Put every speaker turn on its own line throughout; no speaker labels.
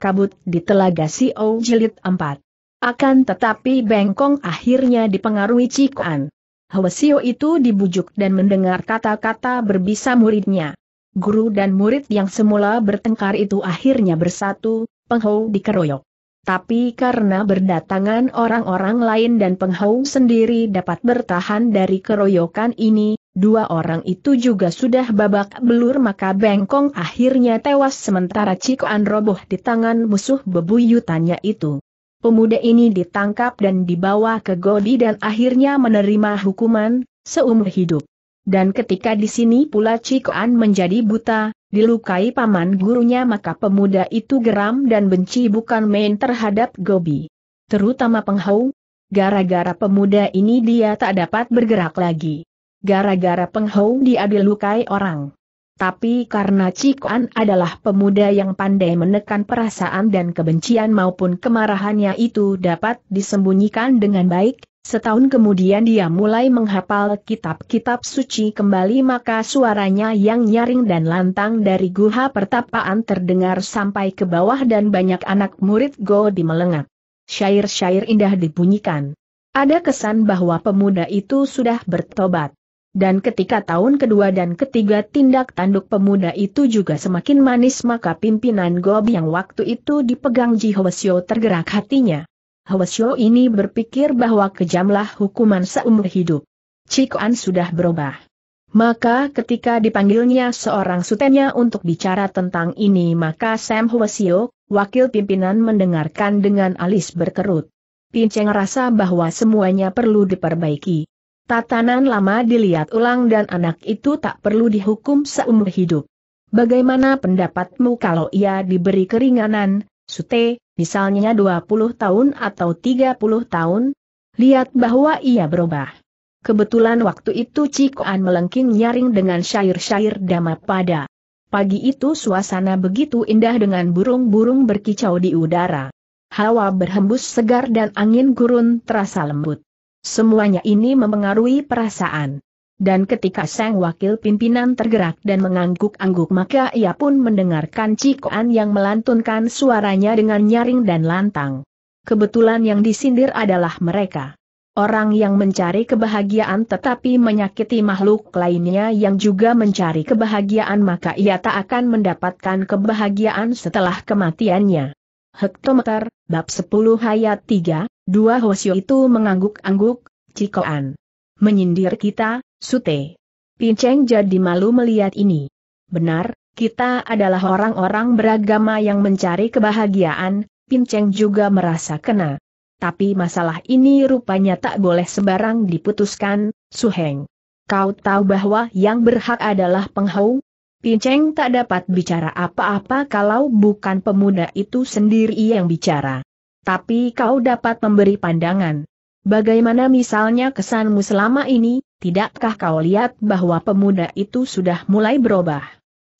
kabut di Telaga O Jilid 4. Akan tetapi Bengkong akhirnya dipengaruhi Cikuan. Hwasio itu dibujuk dan mendengar kata-kata berbisa muridnya. Guru dan murid yang semula bertengkar itu akhirnya bersatu, Penghau dikeroyok. Tapi karena berdatangan orang-orang lain dan Penghau sendiri dapat bertahan dari keroyokan ini, Dua orang itu juga sudah babak belur maka Bengkong akhirnya tewas sementara Cikoan roboh di tangan musuh bebuyutannya itu. Pemuda ini ditangkap dan dibawa ke Godi dan akhirnya menerima hukuman, seumur hidup. Dan ketika di sini pula Cikoan menjadi buta, dilukai paman gurunya maka pemuda itu geram dan benci bukan main terhadap Gobi. Terutama Penghau, gara-gara pemuda ini dia tak dapat bergerak lagi. Gara-gara penghou dia dilukai orang. Tapi karena Cikuan adalah pemuda yang pandai menekan perasaan dan kebencian maupun kemarahannya itu dapat disembunyikan dengan baik, setahun kemudian dia mulai menghafal kitab-kitab suci kembali maka suaranya yang nyaring dan lantang dari guha pertapaan terdengar sampai ke bawah dan banyak anak murid go di melengak. Syair-syair indah dibunyikan. Ada kesan bahwa pemuda itu sudah bertobat. Dan ketika tahun kedua dan ketiga tindak tanduk pemuda itu juga semakin manis maka pimpinan Gob yang waktu itu dipegang Ji Hwasyo tergerak hatinya. Hwasyo ini berpikir bahwa kejamlah hukuman seumur hidup. Cikuan sudah berubah. Maka ketika dipanggilnya seorang sutenya untuk bicara tentang ini maka Sam Hwasyo, wakil pimpinan mendengarkan dengan alis berkerut. Pinceng rasa bahwa semuanya perlu diperbaiki. Tatanan lama dilihat ulang dan anak itu tak perlu dihukum seumur hidup. Bagaimana pendapatmu kalau ia diberi keringanan, sute, misalnya 20 tahun atau 30 tahun? Lihat bahwa ia berubah. Kebetulan waktu itu Cikoan melengking nyaring dengan syair-syair pada. Pagi itu suasana begitu indah dengan burung-burung berkicau di udara. Hawa berhembus segar dan angin gurun terasa lembut. Semuanya ini memengaruhi perasaan. Dan ketika sang wakil pimpinan tergerak dan mengangguk-angguk maka ia pun mendengarkan cikoan yang melantunkan suaranya dengan nyaring dan lantang. Kebetulan yang disindir adalah mereka. Orang yang mencari kebahagiaan tetapi menyakiti makhluk lainnya yang juga mencari kebahagiaan maka ia tak akan mendapatkan kebahagiaan setelah kematiannya. Hektometer, Bab 10 Hayat 3, Dua Hosio itu mengangguk-angguk, Cikoan. Menyindir kita, Sute. Pinceng jadi malu melihat ini. Benar, kita adalah orang-orang beragama yang mencari kebahagiaan, Pinceng juga merasa kena. Tapi masalah ini rupanya tak boleh sebarang diputuskan, Suheng. Kau tahu bahwa yang berhak adalah penghau? Pinceng tak dapat bicara apa-apa kalau bukan pemuda itu sendiri yang bicara. Tapi kau dapat memberi pandangan. Bagaimana misalnya kesanmu selama ini, tidakkah kau lihat bahwa pemuda itu sudah mulai berubah?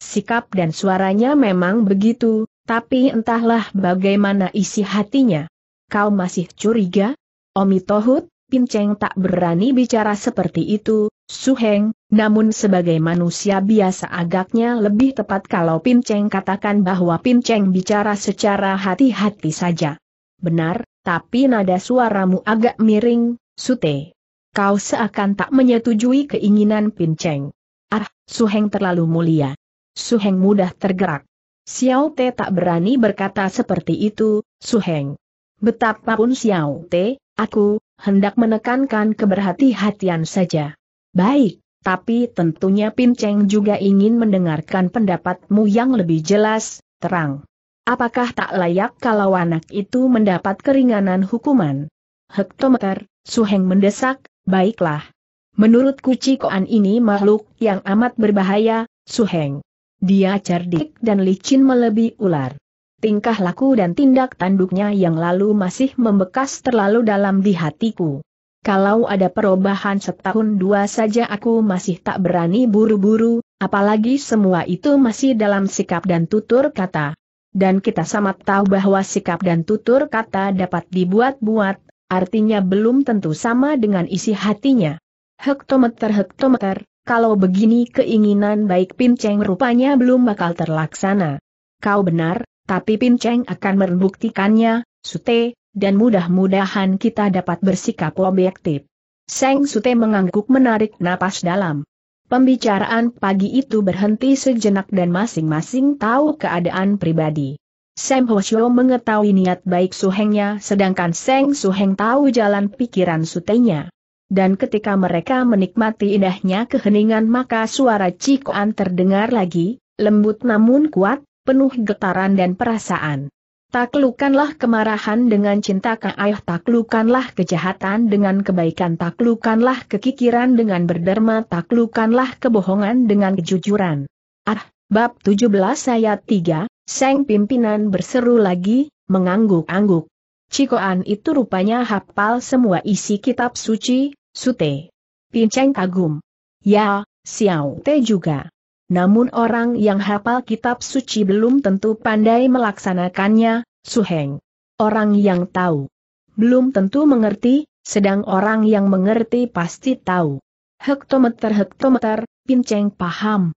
Sikap dan suaranya memang begitu, tapi entahlah bagaimana isi hatinya. Kau masih curiga? Omi Tohut, Pinceng tak berani bicara seperti itu, Suheng, namun sebagai manusia biasa agaknya lebih tepat kalau Pinceng katakan bahwa Pinceng bicara secara hati-hati saja benar, tapi nada suaramu agak miring, Sute. Kau seakan tak menyetujui keinginan Pinceng. Ah, Suheng terlalu mulia. Suheng mudah tergerak. Xiao Te tak berani berkata seperti itu, Suheng. Betapapun Xiao Te, aku, hendak menekankan keberhati-hatian saja. Baik, tapi tentunya Pinceng juga ingin mendengarkan pendapatmu yang lebih jelas, terang. Apakah tak layak kalau anak itu mendapat keringanan hukuman? Hektometer, Suheng mendesak, baiklah. Menurutku Koan ini makhluk yang amat berbahaya, Suheng. Dia cerdik dan licin melebihi ular. Tingkah laku dan tindak tanduknya yang lalu masih membekas terlalu dalam di hatiku. Kalau ada perubahan setahun dua saja aku masih tak berani buru-buru, apalagi semua itu masih dalam sikap dan tutur kata. Dan kita sama tahu bahwa sikap dan tutur kata dapat dibuat-buat, artinya belum tentu sama dengan isi hatinya. Hektometer-hektometer, kalau begini keinginan baik Pinceng rupanya belum bakal terlaksana. Kau benar, tapi Pinceng akan membuktikannya, Sute, dan mudah-mudahan kita dapat bersikap objektif. Seng Sute mengangguk menarik napas dalam. Pembicaraan pagi itu berhenti sejenak dan masing-masing tahu keadaan pribadi. Sam Hoshio mengetahui niat baik Suhengnya sedangkan Seng Suheng tahu jalan pikiran sutenya. Dan ketika mereka menikmati indahnya keheningan maka suara Cikoan terdengar lagi, lembut namun kuat, penuh getaran dan perasaan. Taklukkanlah kemarahan dengan cinta Ayah. Taklukkanlah kejahatan dengan kebaikan Taklukkanlah kekikiran dengan berderma Taklukkanlah kebohongan dengan kejujuran. Ah, bab 17 ayat 3, Seng pimpinan berseru lagi, mengangguk-angguk. Cikoan itu rupanya hafal semua isi kitab suci, Sute. Pinceng kagum. Ya, Xiao Te juga namun orang yang hafal kitab suci belum tentu pandai melaksanakannya, Suheng. Orang yang tahu belum tentu mengerti, sedang orang yang mengerti pasti tahu. Hektometer-hektometer, Pinceng paham.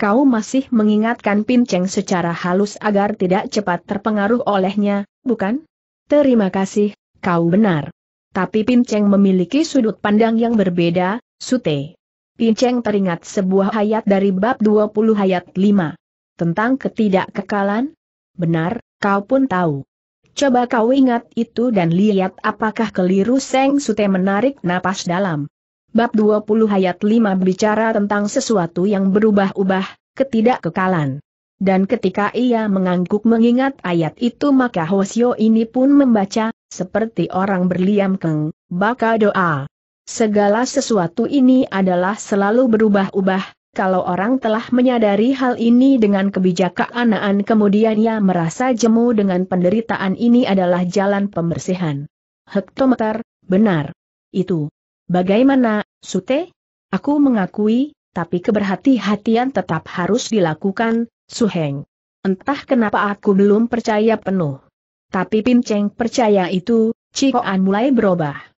Kau masih mengingatkan Pinceng secara halus agar tidak cepat terpengaruh olehnya, bukan? Terima kasih, kau benar. Tapi Pinceng memiliki sudut pandang yang berbeda, Sute. Inceng teringat sebuah ayat dari bab 20 ayat 5. Tentang ketidakkekalan? Benar, kau pun tahu. Coba kau ingat itu dan lihat apakah keliru Seng Sute menarik napas dalam. Bab 20 ayat 5 bicara tentang sesuatu yang berubah-ubah, ketidakkekalan. Dan ketika ia mengangguk mengingat ayat itu maka Hosio ini pun membaca, seperti orang berliam keng, baka doa segala sesuatu ini adalah selalu berubah-ubah, kalau orang telah menyadari hal ini dengan kebijaksanaan kemudian ia merasa jemu dengan penderitaan ini adalah jalan pembersihan. Hektometer, benar. Itu. Bagaimana, Sute? Aku mengakui, tapi keberhati-hatian tetap harus dilakukan, Suheng. Entah kenapa aku belum percaya penuh. Tapi Pinceng percaya itu, Cikoan mulai berubah.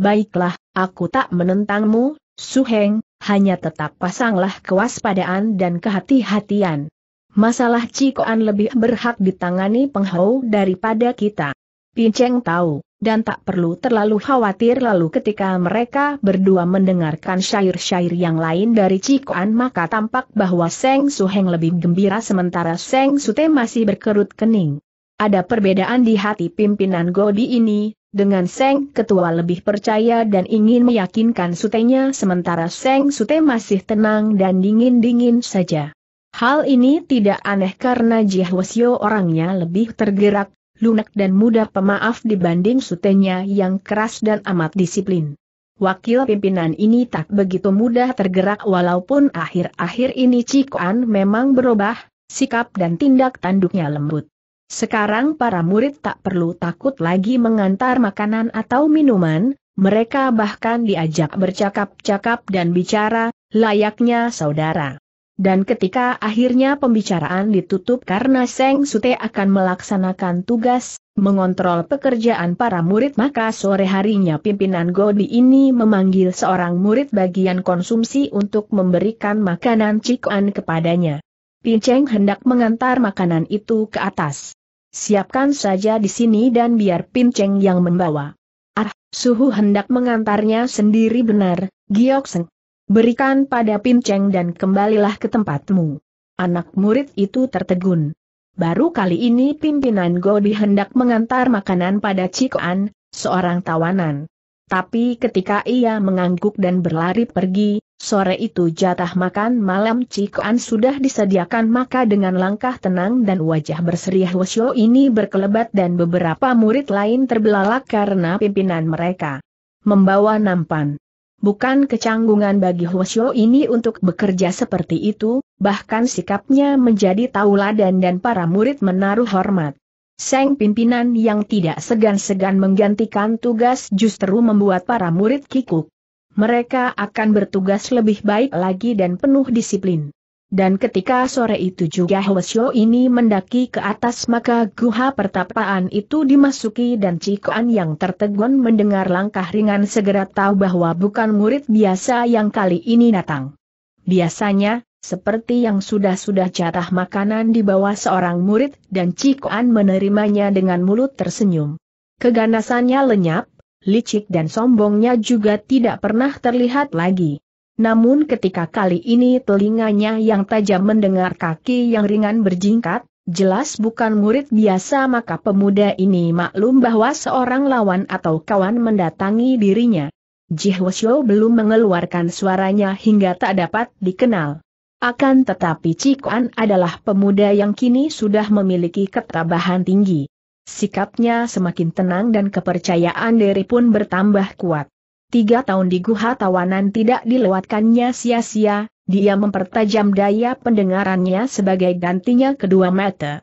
Baiklah, aku tak menentangmu, Suheng, hanya tetap pasanglah kewaspadaan dan kehati-hatian. Masalah Cikoan lebih berhak ditangani penghau daripada kita. Pinceng tahu, dan tak perlu terlalu khawatir lalu ketika mereka berdua mendengarkan syair-syair yang lain dari Cikoan maka tampak bahwa Seng Suheng lebih gembira sementara Seng Sute masih berkerut kening. Ada perbedaan di hati pimpinan Godi ini, dengan Seng Ketua lebih percaya dan ingin meyakinkan sutenya sementara Seng Sute masih tenang dan dingin-dingin saja. Hal ini tidak aneh karena Jihwasyo orangnya lebih tergerak, lunak dan mudah pemaaf dibanding sutenya yang keras dan amat disiplin. Wakil pimpinan ini tak begitu mudah tergerak walaupun akhir-akhir ini Cikoan memang berubah, sikap dan tindak tanduknya lembut. Sekarang para murid tak perlu takut lagi mengantar makanan atau minuman, mereka bahkan diajak bercakap-cakap dan bicara, layaknya saudara. Dan ketika akhirnya pembicaraan ditutup karena Seng Sute akan melaksanakan tugas, mengontrol pekerjaan para murid maka sore harinya pimpinan Godi ini memanggil seorang murid bagian konsumsi untuk memberikan makanan cikuan kepadanya. Pinceng hendak mengantar makanan itu ke atas siapkan saja di sini dan biar Pinceng yang membawa. Ah, suhu hendak mengantarnya sendiri benar, Giokseng. Berikan pada Pinceng dan kembalilah ke tempatmu. Anak murid itu tertegun. Baru kali ini pimpinan Godi hendak mengantar makanan pada Cikoan, seorang tawanan. Tapi ketika ia mengangguk dan berlari pergi, Sore itu jatah makan malam Cikoan sudah disediakan maka dengan langkah tenang dan wajah berseri Wosyo ini berkelebat dan beberapa murid lain terbelalak karena pimpinan mereka. Membawa nampan. Bukan kecanggungan bagi Hwasyo ini untuk bekerja seperti itu, bahkan sikapnya menjadi tauladan dan para murid menaruh hormat. Seng pimpinan yang tidak segan-segan menggantikan tugas justru membuat para murid kikuk mereka akan bertugas lebih baik lagi dan penuh disiplin. Dan ketika sore itu juga Hwasyo ini mendaki ke atas maka guha pertapaan itu dimasuki dan Cikoan yang tertegun mendengar langkah ringan segera tahu bahwa bukan murid biasa yang kali ini datang. Biasanya, seperti yang sudah-sudah jatah makanan di bawah seorang murid dan Cikoan menerimanya dengan mulut tersenyum. Keganasannya lenyap, licik dan sombongnya juga tidak pernah terlihat lagi. Namun ketika kali ini telinganya yang tajam mendengar kaki yang ringan berjingkat, jelas bukan murid biasa maka pemuda ini maklum bahwa seorang lawan atau kawan mendatangi dirinya. Jihwasyo belum mengeluarkan suaranya hingga tak dapat dikenal. Akan tetapi Cikuan adalah pemuda yang kini sudah memiliki ketabahan tinggi. Sikapnya semakin tenang dan kepercayaan diri pun bertambah kuat. Tiga tahun di Guha Tawanan tidak dilewatkannya sia-sia, dia mempertajam daya pendengarannya sebagai gantinya kedua mata.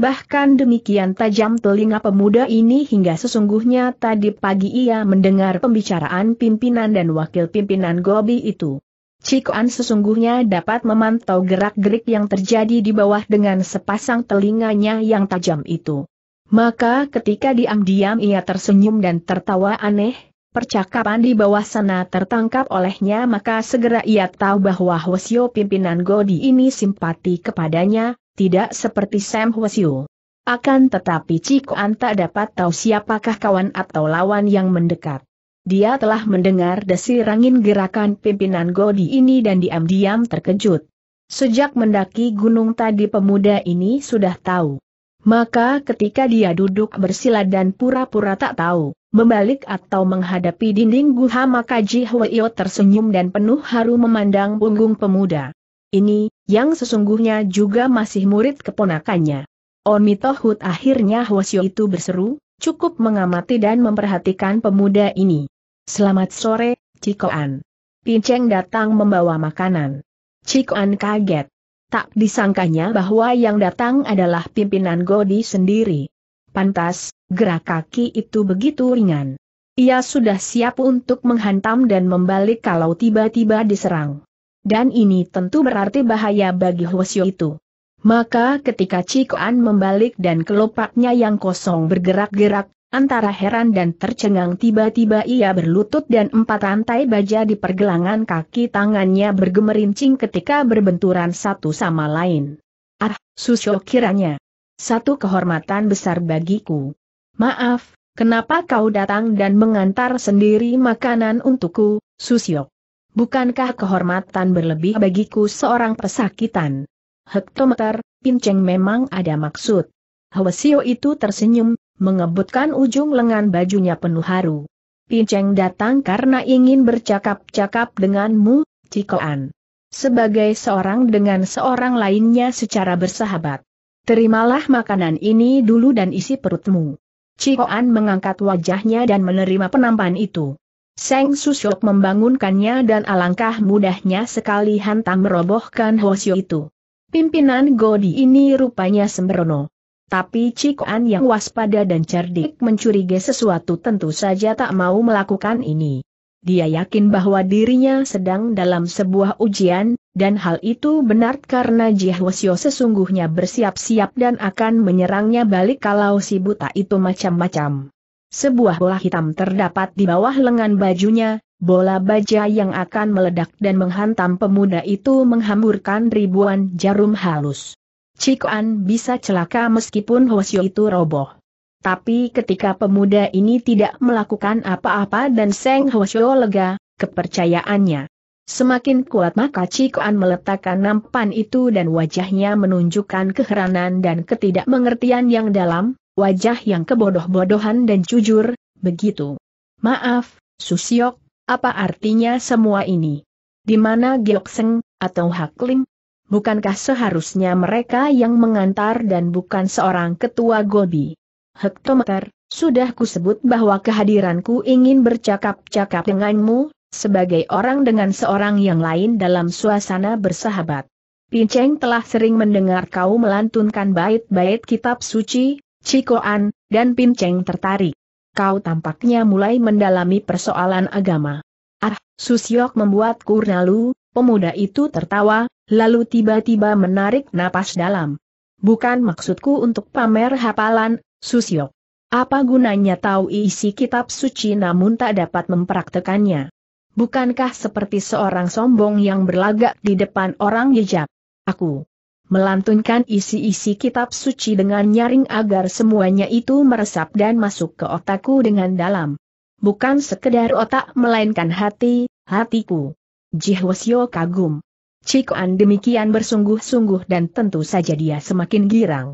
Bahkan demikian tajam telinga pemuda ini hingga sesungguhnya tadi pagi ia mendengar pembicaraan pimpinan dan wakil pimpinan Gobi itu. Cikuan sesungguhnya dapat memantau gerak-gerik yang terjadi di bawah dengan sepasang telinganya yang tajam itu. Maka ketika diam-diam ia tersenyum dan tertawa aneh, percakapan di bawah sana tertangkap olehnya maka segera ia tahu bahwa Hwasyo pimpinan Godi ini simpati kepadanya, tidak seperti Sam Hwasyo. Akan tetapi Ciko Anta dapat tahu siapakah kawan atau lawan yang mendekat. Dia telah mendengar desir rangin gerakan pimpinan Godi ini dan diam-diam terkejut. Sejak mendaki gunung tadi pemuda ini sudah tahu maka ketika dia duduk bersila dan pura-pura tak tahu, membalik atau menghadapi dinding guha maka Ji tersenyum dan penuh haru memandang punggung pemuda. Ini, yang sesungguhnya juga masih murid keponakannya. Omitohut akhirnya Hwasyo itu berseru, cukup mengamati dan memperhatikan pemuda ini. Selamat sore, Cikoan. Pinceng datang membawa makanan. Cikoan kaget. Tak disangkanya bahwa yang datang adalah pimpinan Godi sendiri. Pantas, gerak kaki itu begitu ringan. Ia sudah siap untuk menghantam dan membalik kalau tiba-tiba diserang. Dan ini tentu berarti bahaya bagi Hwasyo itu. Maka ketika Cikoan membalik dan kelopaknya yang kosong bergerak-gerak, Antara heran dan tercengang tiba-tiba ia berlutut dan empat rantai baja di pergelangan kaki tangannya bergemerincing ketika berbenturan satu sama lain. Ah, susyo kiranya. Satu kehormatan besar bagiku. Maaf, kenapa kau datang dan mengantar sendiri makanan untukku, susyo? Bukankah kehormatan berlebih bagiku seorang pesakitan? Hektometer, pinceng memang ada maksud. Hwasio itu tersenyum, mengebutkan ujung lengan bajunya penuh haru. Pinceng datang karena ingin bercakap-cakap denganmu, Cikoan. Sebagai seorang dengan seorang lainnya secara bersahabat. Terimalah makanan ini dulu dan isi perutmu. Cikoan mengangkat wajahnya dan menerima penampan itu. Seng Susyok membangunkannya dan alangkah mudahnya sekali hantam merobohkan Hosyo itu. Pimpinan Godi ini rupanya sembrono. Tapi Cik An yang waspada dan cerdik mencurigai sesuatu tentu saja tak mau melakukan ini. Dia yakin bahwa dirinya sedang dalam sebuah ujian, dan hal itu benar karena Jihwasyo sesungguhnya bersiap-siap dan akan menyerangnya balik kalau si buta itu macam-macam. Sebuah bola hitam terdapat di bawah lengan bajunya, bola baja yang akan meledak dan menghantam pemuda itu menghamburkan ribuan jarum halus. Cikuan bisa celaka meskipun Hosyo itu roboh. Tapi ketika pemuda ini tidak melakukan apa-apa dan Seng Hosyo lega, kepercayaannya semakin kuat maka Cikuan meletakkan nampan itu dan wajahnya menunjukkan keheranan dan ketidakmengertian yang dalam, wajah yang kebodoh-bodohan dan jujur, begitu. Maaf, Susiok, apa artinya semua ini? Di mana Gyokseng, atau Hakling? Bukankah seharusnya mereka yang mengantar dan bukan seorang ketua Gobi? Hektometer, sudah kusebut bahwa kehadiranku ingin bercakap-cakap denganmu, sebagai orang dengan seorang yang lain dalam suasana bersahabat. Pinceng telah sering mendengar kau melantunkan bait-bait kitab suci, Cikoan, dan Pinceng tertarik. Kau tampaknya mulai mendalami persoalan agama. Ah, Susyok membuat Kurnalu, pemuda itu tertawa, lalu tiba-tiba menarik napas dalam. Bukan maksudku untuk pamer hafalan, Susio. Apa gunanya tahu isi kitab suci namun tak dapat mempraktekannya? Bukankah seperti seorang sombong yang berlagak di depan orang Jejak? Aku melantunkan isi-isi kitab suci dengan nyaring agar semuanya itu meresap dan masuk ke otakku dengan dalam. Bukan sekedar otak melainkan hati, hatiku. Jihwasyo kagum. Cikuan demikian bersungguh-sungguh dan tentu saja dia semakin girang.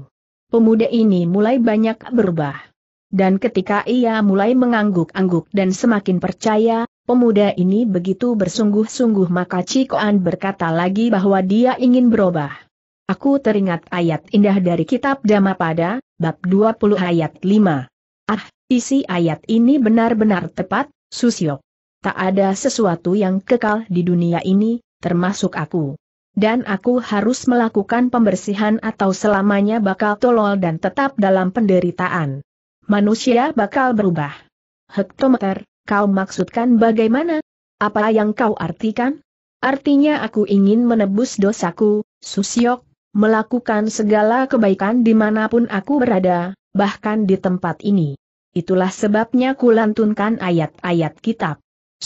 Pemuda ini mulai banyak berubah. Dan ketika ia mulai mengangguk-angguk dan semakin percaya, pemuda ini begitu bersungguh-sungguh maka Cikuan berkata lagi bahwa dia ingin berubah. Aku teringat ayat indah dari kitab pada bab 20 ayat 5. Ah, isi ayat ini benar-benar tepat, Susyo. Tak ada sesuatu yang kekal di dunia ini, termasuk aku. Dan aku harus melakukan pembersihan atau selamanya bakal tolol dan tetap dalam penderitaan. Manusia bakal berubah. Hektometer, kau maksudkan bagaimana? Apa yang kau artikan? Artinya aku ingin menebus dosaku, Susyok, melakukan segala kebaikan dimanapun aku berada, bahkan di tempat ini. Itulah sebabnya kulantunkan ayat-ayat kitab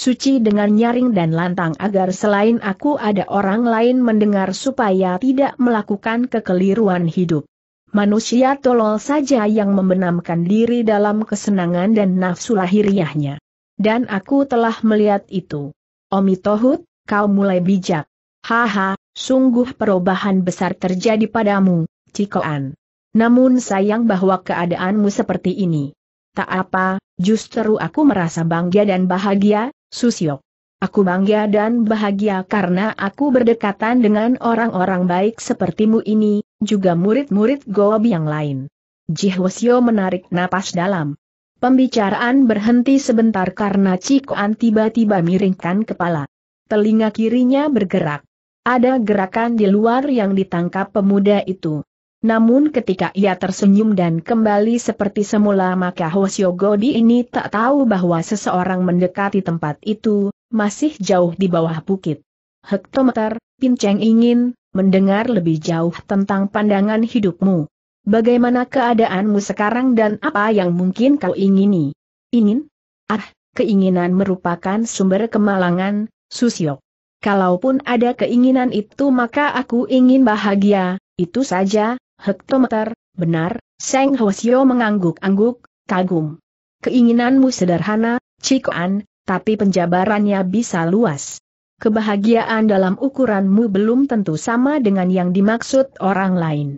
suci dengan nyaring dan lantang agar selain aku ada orang lain mendengar supaya tidak melakukan kekeliruan hidup. Manusia tolol saja yang membenamkan diri dalam kesenangan dan nafsu lahiriahnya. Dan aku telah melihat itu. Omi Tohut, kau mulai bijak. Haha, sungguh perubahan besar terjadi padamu, Cikoan. Namun sayang bahwa keadaanmu seperti ini. Tak apa, justru aku merasa bangga dan bahagia, Susio. Aku bangga dan bahagia karena aku berdekatan dengan orang-orang baik sepertimu ini, juga murid-murid Gobi yang lain. Jihwasyo menarik napas dalam. Pembicaraan berhenti sebentar karena Cikoan tiba-tiba miringkan kepala. Telinga kirinya bergerak. Ada gerakan di luar yang ditangkap pemuda itu. Namun ketika ia tersenyum dan kembali seperti semula maka Hosio ini tak tahu bahwa seseorang mendekati tempat itu, masih jauh di bawah bukit. Hektometer, Pinceng ingin mendengar lebih jauh tentang pandangan hidupmu. Bagaimana keadaanmu sekarang dan apa yang mungkin kau ingini? Ingin? Ah, keinginan merupakan sumber kemalangan, Susio. Kalaupun ada keinginan itu maka aku ingin bahagia, itu saja, hektometer, benar, Seng Hwasyo mengangguk-angguk, kagum. Keinginanmu sederhana, Cikoan, tapi penjabarannya bisa luas. Kebahagiaan dalam ukuranmu belum tentu sama dengan yang dimaksud orang lain.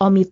Omi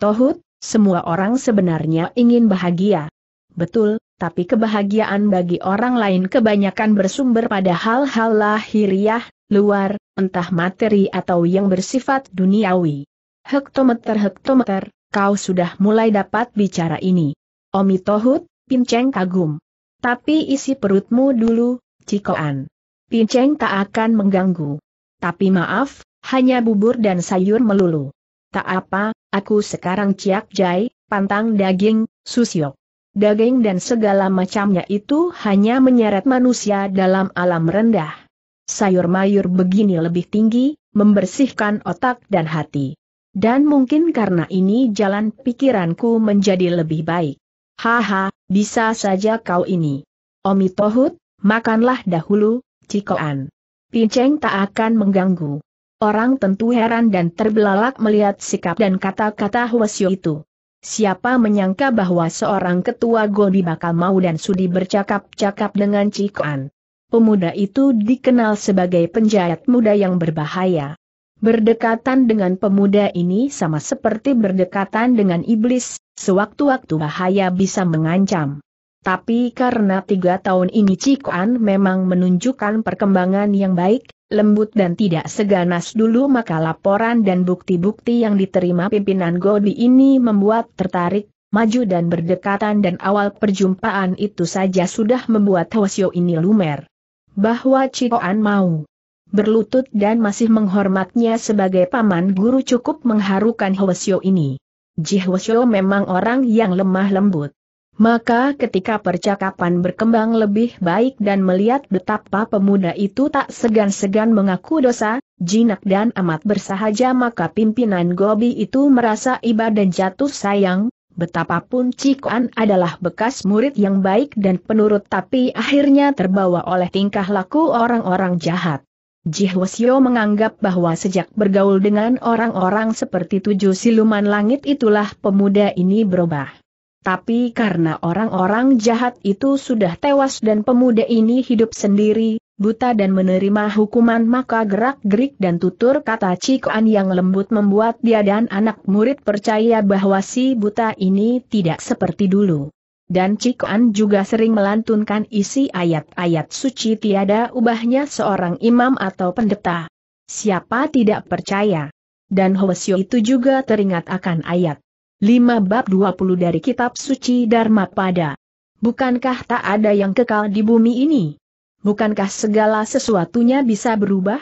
semua orang sebenarnya ingin bahagia. Betul, tapi kebahagiaan bagi orang lain kebanyakan bersumber pada hal-hal lahiriah, luar, entah materi atau yang bersifat duniawi. Hektometer-hektometer, kau sudah mulai dapat bicara ini. Omi Tohut, Pinceng kagum. Tapi isi perutmu dulu, Cikoan. Pinceng tak akan mengganggu. Tapi maaf, hanya bubur dan sayur melulu. Tak apa, aku sekarang ciak jai, pantang daging, susyok. Daging dan segala macamnya itu hanya menyeret manusia dalam alam rendah. Sayur mayur begini lebih tinggi, membersihkan otak dan hati. Dan mungkin karena ini jalan pikiranku menjadi lebih baik. Haha, bisa saja kau ini. Omi Tohut, makanlah dahulu, Cikoan. Pinceng tak akan mengganggu. Orang tentu heran dan terbelalak melihat sikap dan kata-kata Hwasyo itu. Siapa menyangka bahwa seorang ketua Gobi bakal mau dan sudi bercakap-cakap dengan Cikoan. Pemuda itu dikenal sebagai penjahat muda yang berbahaya. Berdekatan dengan pemuda ini sama seperti berdekatan dengan iblis, sewaktu-waktu bahaya bisa mengancam. Tapi karena tiga tahun ini Cikuan memang menunjukkan perkembangan yang baik, lembut dan tidak seganas dulu maka laporan dan bukti-bukti yang diterima pimpinan Godi ini membuat tertarik, maju dan berdekatan dan awal perjumpaan itu saja sudah membuat Hwasyo ini lumer. Bahwa Cikuan mau berlutut dan masih menghormatnya sebagai paman guru cukup mengharukan Hwasyo ini. Ji Hwasyo memang orang yang lemah lembut. Maka ketika percakapan berkembang lebih baik dan melihat betapa pemuda itu tak segan-segan mengaku dosa, jinak dan amat bersahaja maka pimpinan Gobi itu merasa iba dan jatuh sayang, betapapun Cikuan adalah bekas murid yang baik dan penurut tapi akhirnya terbawa oleh tingkah laku orang-orang jahat. Jihwasyo menganggap bahwa sejak bergaul dengan orang-orang seperti tujuh siluman langit itulah pemuda ini berubah. Tapi karena orang-orang jahat itu sudah tewas dan pemuda ini hidup sendiri, buta dan menerima hukuman maka gerak-gerik dan tutur kata Cikoan yang lembut membuat dia dan anak murid percaya bahwa si buta ini tidak seperti dulu dan Cik An juga sering melantunkan isi ayat-ayat suci tiada ubahnya seorang imam atau pendeta. Siapa tidak percaya? Dan Hwasyo itu juga teringat akan ayat 5 bab 20 dari kitab suci Dharma pada. Bukankah tak ada yang kekal di bumi ini? Bukankah segala sesuatunya bisa berubah?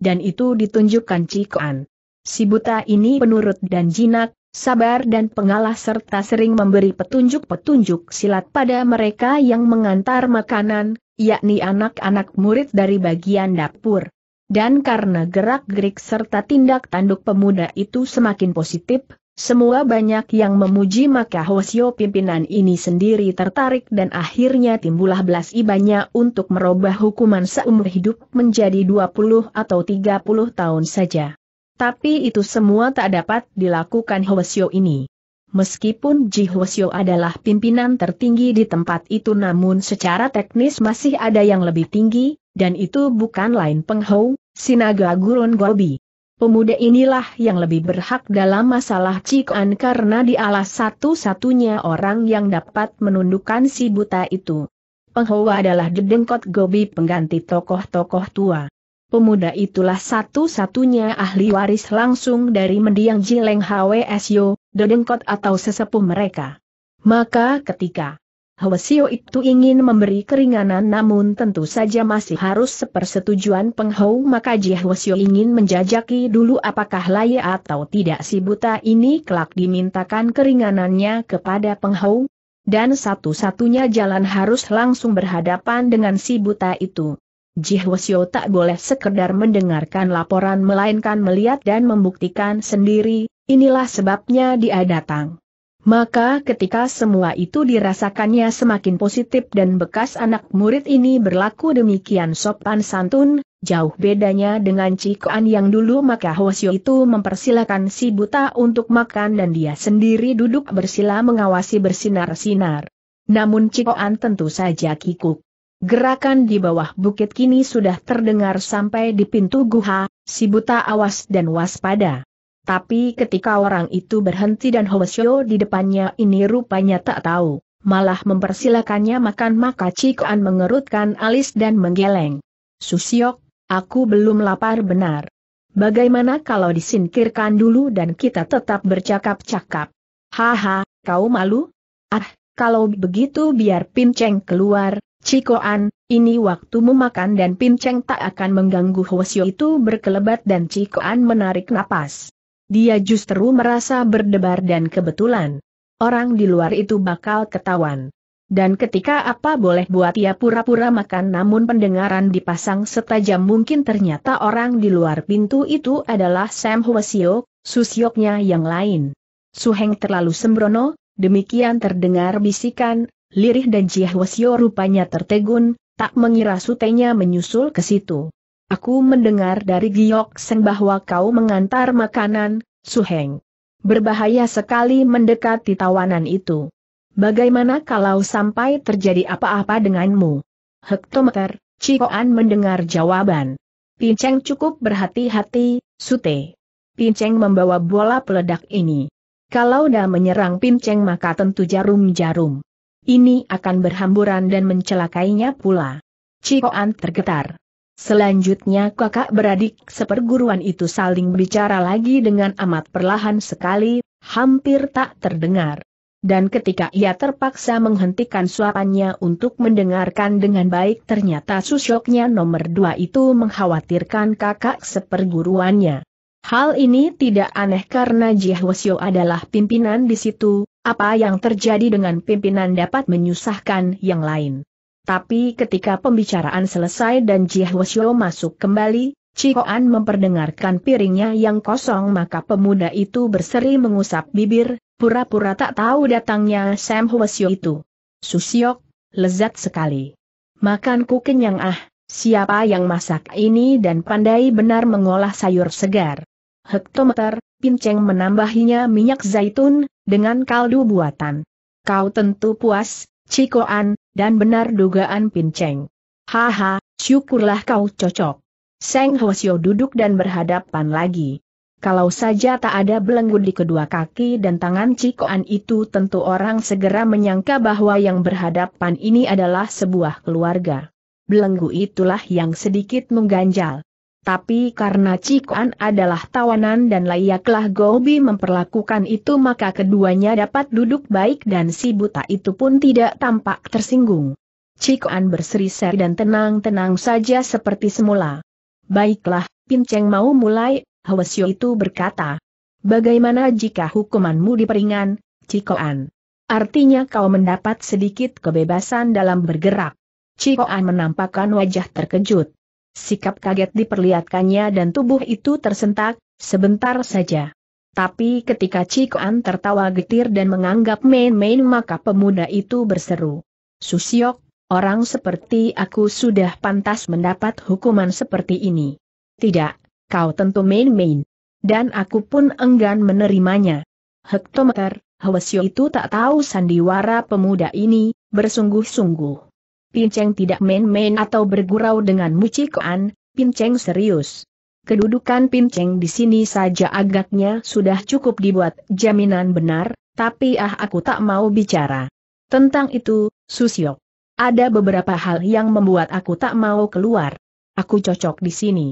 Dan itu ditunjukkan Cik An. Si buta ini penurut dan jinak, sabar dan pengalah serta sering memberi petunjuk-petunjuk silat pada mereka yang mengantar makanan, yakni anak-anak murid dari bagian dapur. Dan karena gerak-gerik serta tindak tanduk pemuda itu semakin positif, semua banyak yang memuji maka Hosio pimpinan ini sendiri tertarik dan akhirnya timbulah belas ibanya untuk merubah hukuman seumur hidup menjadi 20 atau 30 tahun saja. Tapi itu semua tak dapat dilakukan Hwasyo ini. Meskipun Ji Hwasyo adalah pimpinan tertinggi di tempat itu namun secara teknis masih ada yang lebih tinggi, dan itu bukan lain Penghou, Sinaga Gurun Gobi. Pemuda inilah yang lebih berhak dalam masalah Cikuan karena dialah satu-satunya orang yang dapat menundukkan si buta itu. Penghawa adalah dedengkot Gobi pengganti tokoh-tokoh tua. Pemuda itulah satu-satunya ahli waris langsung dari mendiang Jileng Hwsyo, dedengkot atau sesepuh mereka. Maka ketika Hwsyo itu ingin memberi keringanan namun tentu saja masih harus sepersetujuan penghau maka Ji Hwsyo ingin menjajaki dulu apakah layak atau tidak si buta ini kelak dimintakan keringanannya kepada penghau. Dan satu-satunya jalan harus langsung berhadapan dengan si buta itu. Jihwasyo tak boleh sekedar mendengarkan laporan melainkan melihat dan membuktikan sendiri, inilah sebabnya dia datang. Maka ketika semua itu dirasakannya semakin positif dan bekas anak murid ini berlaku demikian sopan santun, jauh bedanya dengan Cikoan yang dulu maka Hwasyo itu mempersilahkan si buta untuk makan dan dia sendiri duduk bersila mengawasi bersinar-sinar. Namun Cikoan tentu saja kikuk. Gerakan di bawah bukit kini sudah terdengar sampai di pintu guha, si buta awas dan waspada. Tapi ketika orang itu berhenti dan Hoesyo di depannya ini rupanya tak tahu, malah mempersilakannya makan maka Cikuan mengerutkan alis dan menggeleng. Susiok, aku belum lapar benar. Bagaimana kalau disingkirkan dulu dan kita tetap bercakap-cakap? Haha, kau malu? Ah, kalau begitu biar Pinceng keluar, Cikoan, ini waktu makan dan pinceng tak akan mengganggu Hwasyo itu berkelebat dan Cikoan menarik napas. Dia justru merasa berdebar dan kebetulan. Orang di luar itu bakal ketahuan. Dan ketika apa boleh buat ia pura-pura makan namun pendengaran dipasang setajam mungkin ternyata orang di luar pintu itu adalah Sam Hwasyo, susyoknya yang lain. Suheng terlalu sembrono, demikian terdengar bisikan, Lirih dan Jiahwasyo rupanya tertegun, tak mengira sutenya menyusul ke situ. Aku mendengar dari Giok Seng bahwa kau mengantar makanan, Suheng. Berbahaya sekali mendekati tawanan itu. Bagaimana kalau sampai terjadi apa-apa denganmu? Hektometer, Cikoan mendengar jawaban. Pinceng cukup berhati-hati, Sute. Pinceng membawa bola peledak ini. Kalau dah menyerang Pinceng maka tentu jarum-jarum ini akan berhamburan dan mencelakainya pula. Cikoan tergetar. Selanjutnya kakak beradik seperguruan itu saling bicara lagi dengan amat perlahan sekali, hampir tak terdengar. Dan ketika ia terpaksa menghentikan suapannya untuk mendengarkan dengan baik ternyata susyoknya nomor dua itu mengkhawatirkan kakak seperguruannya. Hal ini tidak aneh karena Jihwasyo adalah pimpinan di situ, apa yang terjadi dengan pimpinan dapat menyusahkan yang lain. Tapi ketika pembicaraan selesai dan Jihwasyo masuk kembali, Cikoan memperdengarkan piringnya yang kosong maka pemuda itu berseri mengusap bibir, pura-pura tak tahu datangnya Sam Hwasyo itu. Susiok, lezat sekali. Makanku kenyang ah, siapa yang masak ini dan pandai benar mengolah sayur segar hektometer, Pinceng menambahinya minyak zaitun, dengan kaldu buatan. Kau tentu puas, Cikoan, dan benar dugaan Pinceng. Haha, syukurlah kau cocok. Seng Hwasyo duduk dan berhadapan lagi. Kalau saja tak ada belenggu di kedua kaki dan tangan Cikoan itu tentu orang segera menyangka bahwa yang berhadapan ini adalah sebuah keluarga. Belenggu itulah yang sedikit mengganjal. Tapi karena Cikuan adalah tawanan dan layaklah Gobi memperlakukan itu maka keduanya dapat duduk baik dan si buta itu pun tidak tampak tersinggung. Cikuan seri dan tenang-tenang saja seperti semula. Baiklah, Pinceng mau mulai, Hwasyo itu berkata. Bagaimana jika hukumanmu diperingan, Cikuan? Artinya kau mendapat sedikit kebebasan dalam bergerak. Cikuan menampakkan wajah terkejut. Sikap kaget diperlihatkannya dan tubuh itu tersentak, sebentar saja. Tapi ketika Cikoan tertawa getir dan menganggap main-main maka pemuda itu berseru. Susiok, orang seperti aku sudah pantas mendapat hukuman seperti ini. Tidak, kau tentu main-main. Dan aku pun enggan menerimanya. Hektometer, Hwasyo itu tak tahu sandiwara pemuda ini, bersungguh-sungguh. Pinceng tidak main-main atau bergurau dengan Mucikoan, Pinceng serius. Kedudukan Pinceng di sini saja agaknya sudah cukup dibuat jaminan benar, tapi ah aku tak mau bicara. Tentang itu, Susio. Ada beberapa hal yang membuat aku tak mau keluar. Aku cocok di sini.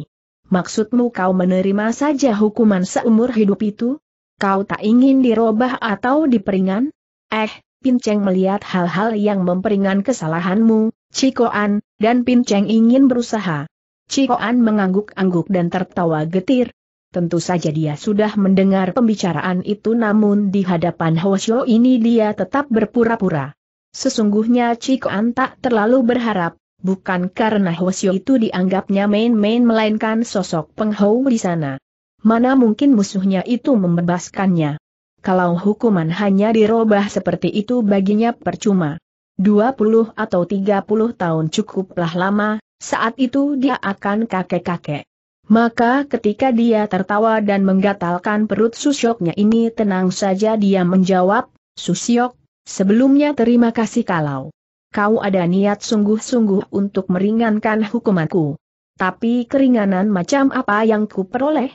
Maksudmu kau menerima saja hukuman seumur hidup itu? Kau tak ingin dirobah atau diperingan? Eh, Pinceng melihat hal-hal yang memperingan kesalahanmu, Cikoan, dan Pinceng ingin berusaha. Cikoan mengangguk-angguk dan tertawa getir. Tentu saja dia sudah mendengar pembicaraan itu namun di hadapan Hoshio ini dia tetap berpura-pura. Sesungguhnya Cikoan tak terlalu berharap, bukan karena Hoshio itu dianggapnya main-main melainkan sosok penghau di sana. Mana mungkin musuhnya itu membebaskannya kalau hukuman hanya dirobah seperti itu baginya percuma. 20 atau 30 tahun cukuplah lama, saat itu dia akan kakek-kakek. Maka ketika dia tertawa dan menggatalkan perut Susyoknya ini tenang saja dia menjawab, Susyok, sebelumnya terima kasih kalau kau ada niat sungguh-sungguh untuk meringankan hukumanku. Tapi keringanan macam apa yang ku peroleh?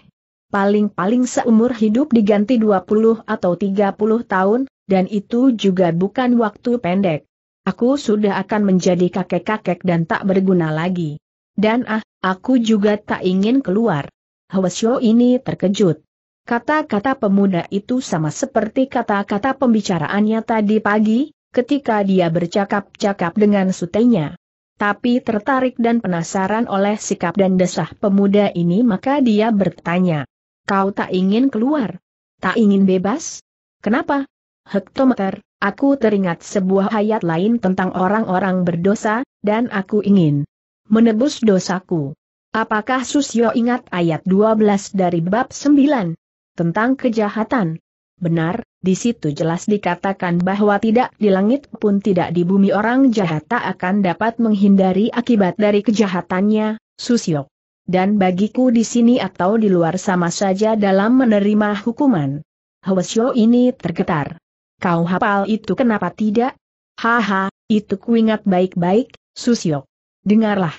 paling-paling seumur hidup diganti 20 atau 30 tahun, dan itu juga bukan waktu pendek. Aku sudah akan menjadi kakek-kakek dan tak berguna lagi. Dan ah, aku juga tak ingin keluar. Hwasyo ini terkejut. Kata-kata pemuda itu sama seperti kata-kata pembicaraannya tadi pagi, ketika dia bercakap-cakap dengan sutenya. Tapi tertarik dan penasaran oleh sikap dan desah pemuda ini maka dia bertanya. Kau tak ingin keluar? Tak ingin bebas? Kenapa? Hektometer, aku teringat sebuah ayat lain tentang orang-orang berdosa, dan aku ingin menebus dosaku. Apakah Susyo ingat ayat 12 dari bab 9? Tentang kejahatan. Benar, di situ jelas dikatakan bahwa tidak di langit pun tidak di bumi orang jahat tak akan dapat menghindari akibat dari kejahatannya, Susyok dan bagiku di sini atau di luar sama saja dalam menerima hukuman. Hwasyo ini tergetar. Kau hafal itu kenapa tidak? Haha, itu kuingat baik-baik, Susyo. Dengarlah.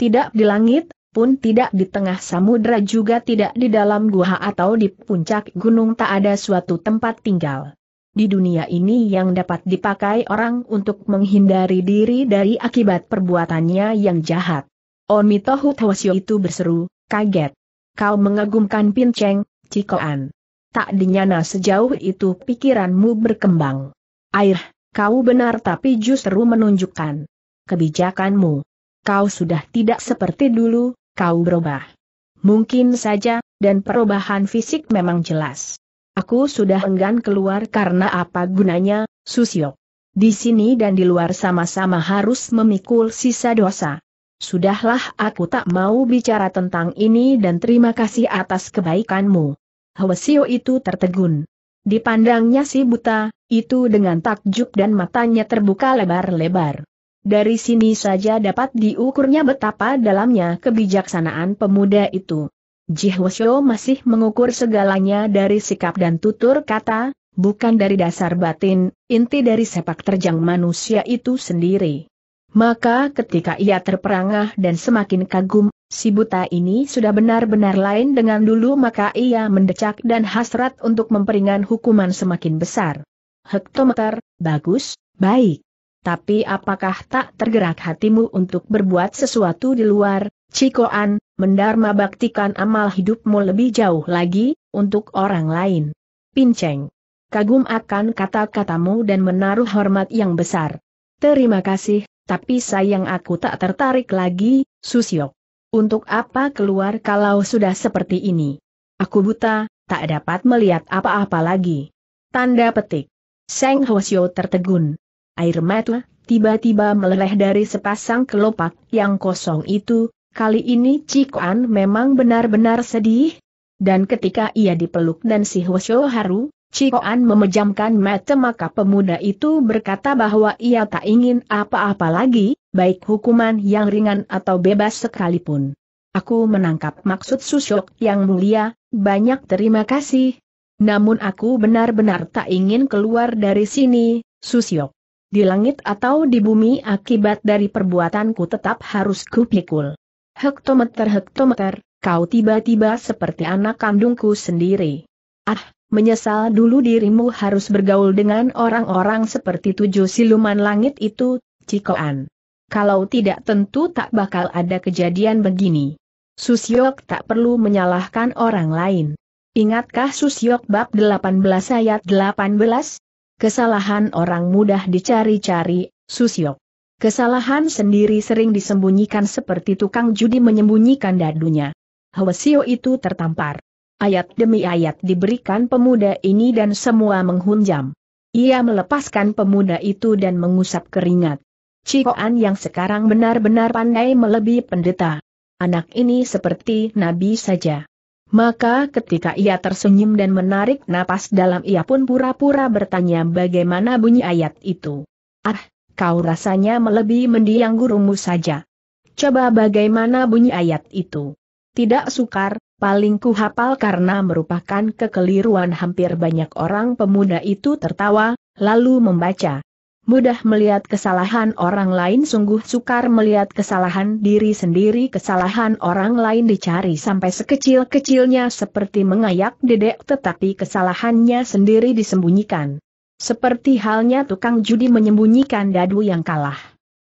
Tidak di langit, pun tidak di tengah samudra juga tidak di dalam gua atau di puncak gunung tak ada suatu tempat tinggal. Di dunia ini yang dapat dipakai orang untuk menghindari diri dari akibat perbuatannya yang jahat. Tohu Tawasyo itu berseru, kaget. Kau mengagumkan pinceng, Cikoan. Tak dinyana sejauh itu pikiranmu berkembang. Air, kau benar tapi justru menunjukkan kebijakanmu. Kau sudah tidak seperti dulu, kau berubah. Mungkin saja, dan perubahan fisik memang jelas. Aku sudah enggan keluar karena apa gunanya, Susio. Di sini dan di luar sama-sama harus memikul sisa dosa. Sudahlah aku tak mau bicara tentang ini dan terima kasih atas kebaikanmu. Hwasio itu tertegun. Dipandangnya si buta, itu dengan takjub dan matanya terbuka lebar-lebar. Dari sini saja dapat diukurnya betapa dalamnya kebijaksanaan pemuda itu. Jihwasio masih mengukur segalanya dari sikap dan tutur kata, bukan dari dasar batin, inti dari sepak terjang manusia itu sendiri. Maka ketika ia terperangah dan semakin kagum, si buta ini sudah benar-benar lain dengan dulu maka ia mendecak dan hasrat untuk memperingan hukuman semakin besar. Hektometer, bagus, baik. Tapi apakah tak tergerak hatimu untuk berbuat sesuatu di luar, Cikoan, mendarma baktikan amal hidupmu lebih jauh lagi, untuk orang lain. Pinceng. Kagum akan kata-katamu dan menaruh hormat yang besar. Terima kasih, tapi sayang aku tak tertarik lagi, Susio. Untuk apa keluar kalau sudah seperti ini? Aku buta, tak dapat melihat apa-apa lagi. Tanda petik. Seng Hwasyo tertegun. Air mata tiba-tiba meleleh dari sepasang kelopak yang kosong itu, kali ini Cikuan memang benar-benar sedih. Dan ketika ia dipeluk dan si Hwasyo haru, Cikoan memejamkan mata maka pemuda itu berkata bahwa ia tak ingin apa-apa lagi, baik hukuman yang ringan atau bebas sekalipun. Aku menangkap maksud Susyok yang mulia, banyak terima kasih. Namun aku benar-benar tak ingin keluar dari sini, Susyok. Di langit atau di bumi akibat dari perbuatanku tetap harus kupikul. Hektometer-hektometer, kau tiba-tiba seperti anak kandungku sendiri. Ah, menyesal dulu dirimu harus bergaul dengan orang-orang seperti tujuh siluman langit itu, Cikoan. Kalau tidak tentu tak bakal ada kejadian begini. Susyok tak perlu menyalahkan orang lain. Ingatkah Susyok bab 18 ayat 18? Kesalahan orang mudah dicari-cari, Susyok. Kesalahan sendiri sering disembunyikan seperti tukang judi menyembunyikan dadunya. Hwasio itu tertampar. Ayat demi ayat diberikan pemuda ini dan semua menghunjam. Ia melepaskan pemuda itu dan mengusap keringat. Cikoan yang sekarang benar-benar pandai melebihi pendeta. Anak ini seperti nabi saja. Maka ketika ia tersenyum dan menarik napas dalam ia pun pura-pura bertanya bagaimana bunyi ayat itu. Ah, kau rasanya melebihi mendiang gurumu saja. Coba bagaimana bunyi ayat itu. Tidak sukar, paling ku hafal karena merupakan kekeliruan hampir banyak orang pemuda itu tertawa, lalu membaca. Mudah melihat kesalahan orang lain sungguh sukar melihat kesalahan diri sendiri kesalahan orang lain dicari sampai sekecil-kecilnya seperti mengayak dedek tetapi kesalahannya sendiri disembunyikan. Seperti halnya tukang judi menyembunyikan dadu yang kalah.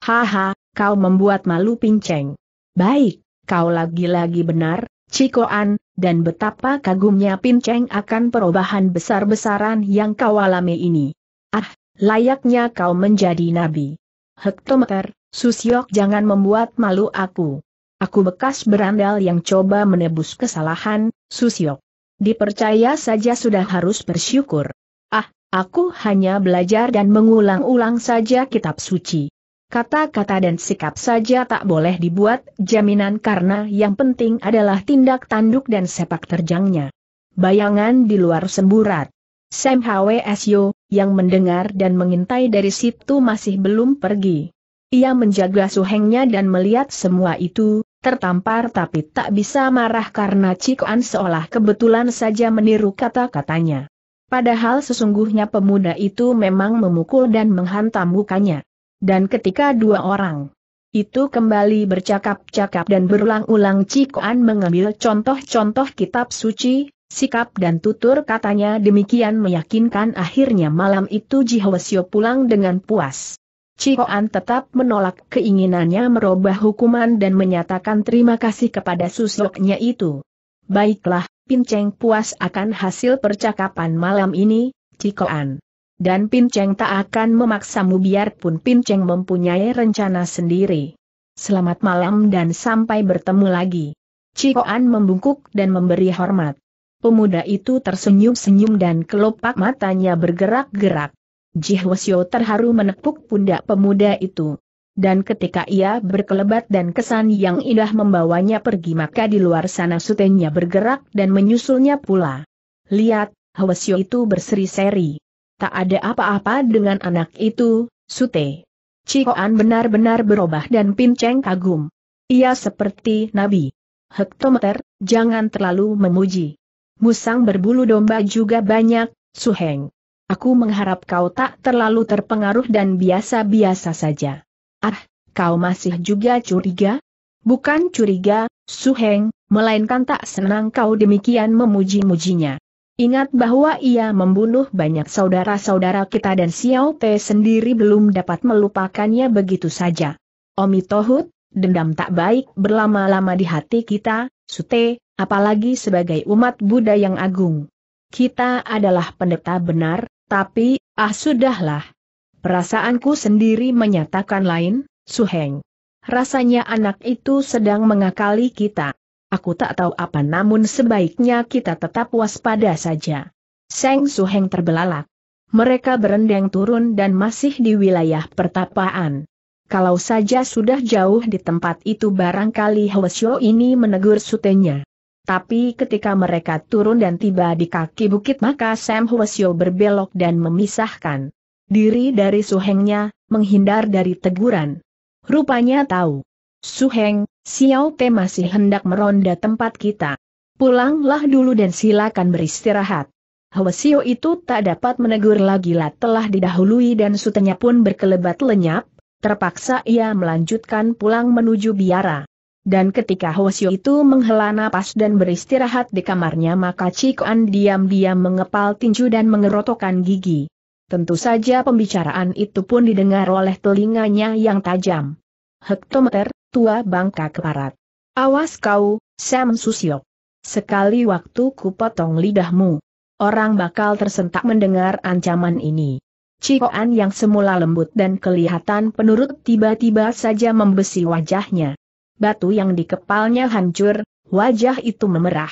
Haha, kau membuat malu pinceng. Baik, kau lagi-lagi benar, Cikoan, dan betapa kagumnya Pinceng akan perubahan besar-besaran yang kau alami ini. Ah, layaknya kau menjadi nabi. Hektometer, Susiok jangan membuat malu aku. Aku bekas berandal yang coba menebus kesalahan, Susiok. Dipercaya saja sudah harus bersyukur. Ah, aku hanya belajar dan mengulang-ulang saja kitab suci. Kata-kata dan sikap saja tak boleh dibuat jaminan karena yang penting adalah tindak tanduk dan sepak terjangnya. Bayangan di luar semburat. Sam HWSyo, yang mendengar dan mengintai dari situ masih belum pergi. Ia menjaga suhengnya dan melihat semua itu, tertampar tapi tak bisa marah karena Cikuan seolah kebetulan saja meniru kata-katanya. Padahal sesungguhnya pemuda itu memang memukul dan menghantam mukanya. Dan ketika dua orang itu kembali bercakap-cakap dan berulang-ulang Cikoan mengambil contoh-contoh kitab suci, sikap dan tutur katanya demikian meyakinkan akhirnya malam itu Jihwasyo pulang dengan puas. Cikoan tetap menolak keinginannya merubah hukuman dan menyatakan terima kasih kepada susuknya itu. Baiklah, Pinceng puas akan hasil percakapan malam ini, Cikoan dan Pinceng tak akan memaksamu biarpun Pinceng mempunyai rencana sendiri. Selamat malam dan sampai bertemu lagi. Cikoan membungkuk dan memberi hormat. Pemuda itu tersenyum-senyum dan kelopak matanya bergerak-gerak. Jihwasyo terharu menepuk pundak pemuda itu. Dan ketika ia berkelebat dan kesan yang indah membawanya pergi maka di luar sana sutenya bergerak dan menyusulnya pula. Lihat, Hwasyo itu berseri-seri. Tak ada apa-apa dengan anak itu, Sute. Cikoan benar-benar berubah dan pinceng kagum. Ia seperti nabi. Hektometer, jangan terlalu memuji. Musang berbulu domba juga banyak, Suheng. Aku mengharap kau tak terlalu terpengaruh dan biasa-biasa saja. Ah, kau masih juga curiga? Bukan curiga, Suheng, melainkan tak senang kau demikian memuji-mujinya. Ingat bahwa ia membunuh banyak saudara-saudara kita dan Xiao Te sendiri belum dapat melupakannya begitu saja. Omi Tohut, dendam tak baik berlama-lama di hati kita, Sute, apalagi sebagai umat Buddha yang agung. Kita adalah pendeta benar, tapi, ah sudahlah. Perasaanku sendiri menyatakan lain, Suheng. Rasanya anak itu sedang mengakali kita. Aku tak tahu apa namun sebaiknya kita tetap waspada saja. Seng Suheng terbelalak. Mereka berendeng turun dan masih di wilayah pertapaan. Kalau saja sudah jauh di tempat itu barangkali Hwasyo ini menegur sutenya. Tapi ketika mereka turun dan tiba di kaki bukit maka Sam Hwasyo berbelok dan memisahkan diri dari Suhengnya, menghindar dari teguran. Rupanya tahu. Suheng, Xiao Pe masih hendak meronda tempat kita. Pulanglah dulu dan silakan beristirahat. Hwasio itu tak dapat menegur lagi lah telah didahului dan sutenya pun berkelebat lenyap, terpaksa ia melanjutkan pulang menuju biara. Dan ketika Hwasio itu menghela napas dan beristirahat di kamarnya maka Cikuan diam-diam mengepal tinju dan mengerotokkan gigi. Tentu saja pembicaraan itu pun didengar oleh telinganya yang tajam. Hektometer, tua bangka keparat. Awas kau, Sam Susio. Sekali waktu ku potong lidahmu. Orang bakal tersentak mendengar ancaman ini. Cikoan yang semula lembut dan kelihatan penurut tiba-tiba saja membesi wajahnya. Batu yang di kepalnya hancur, wajah itu memerah.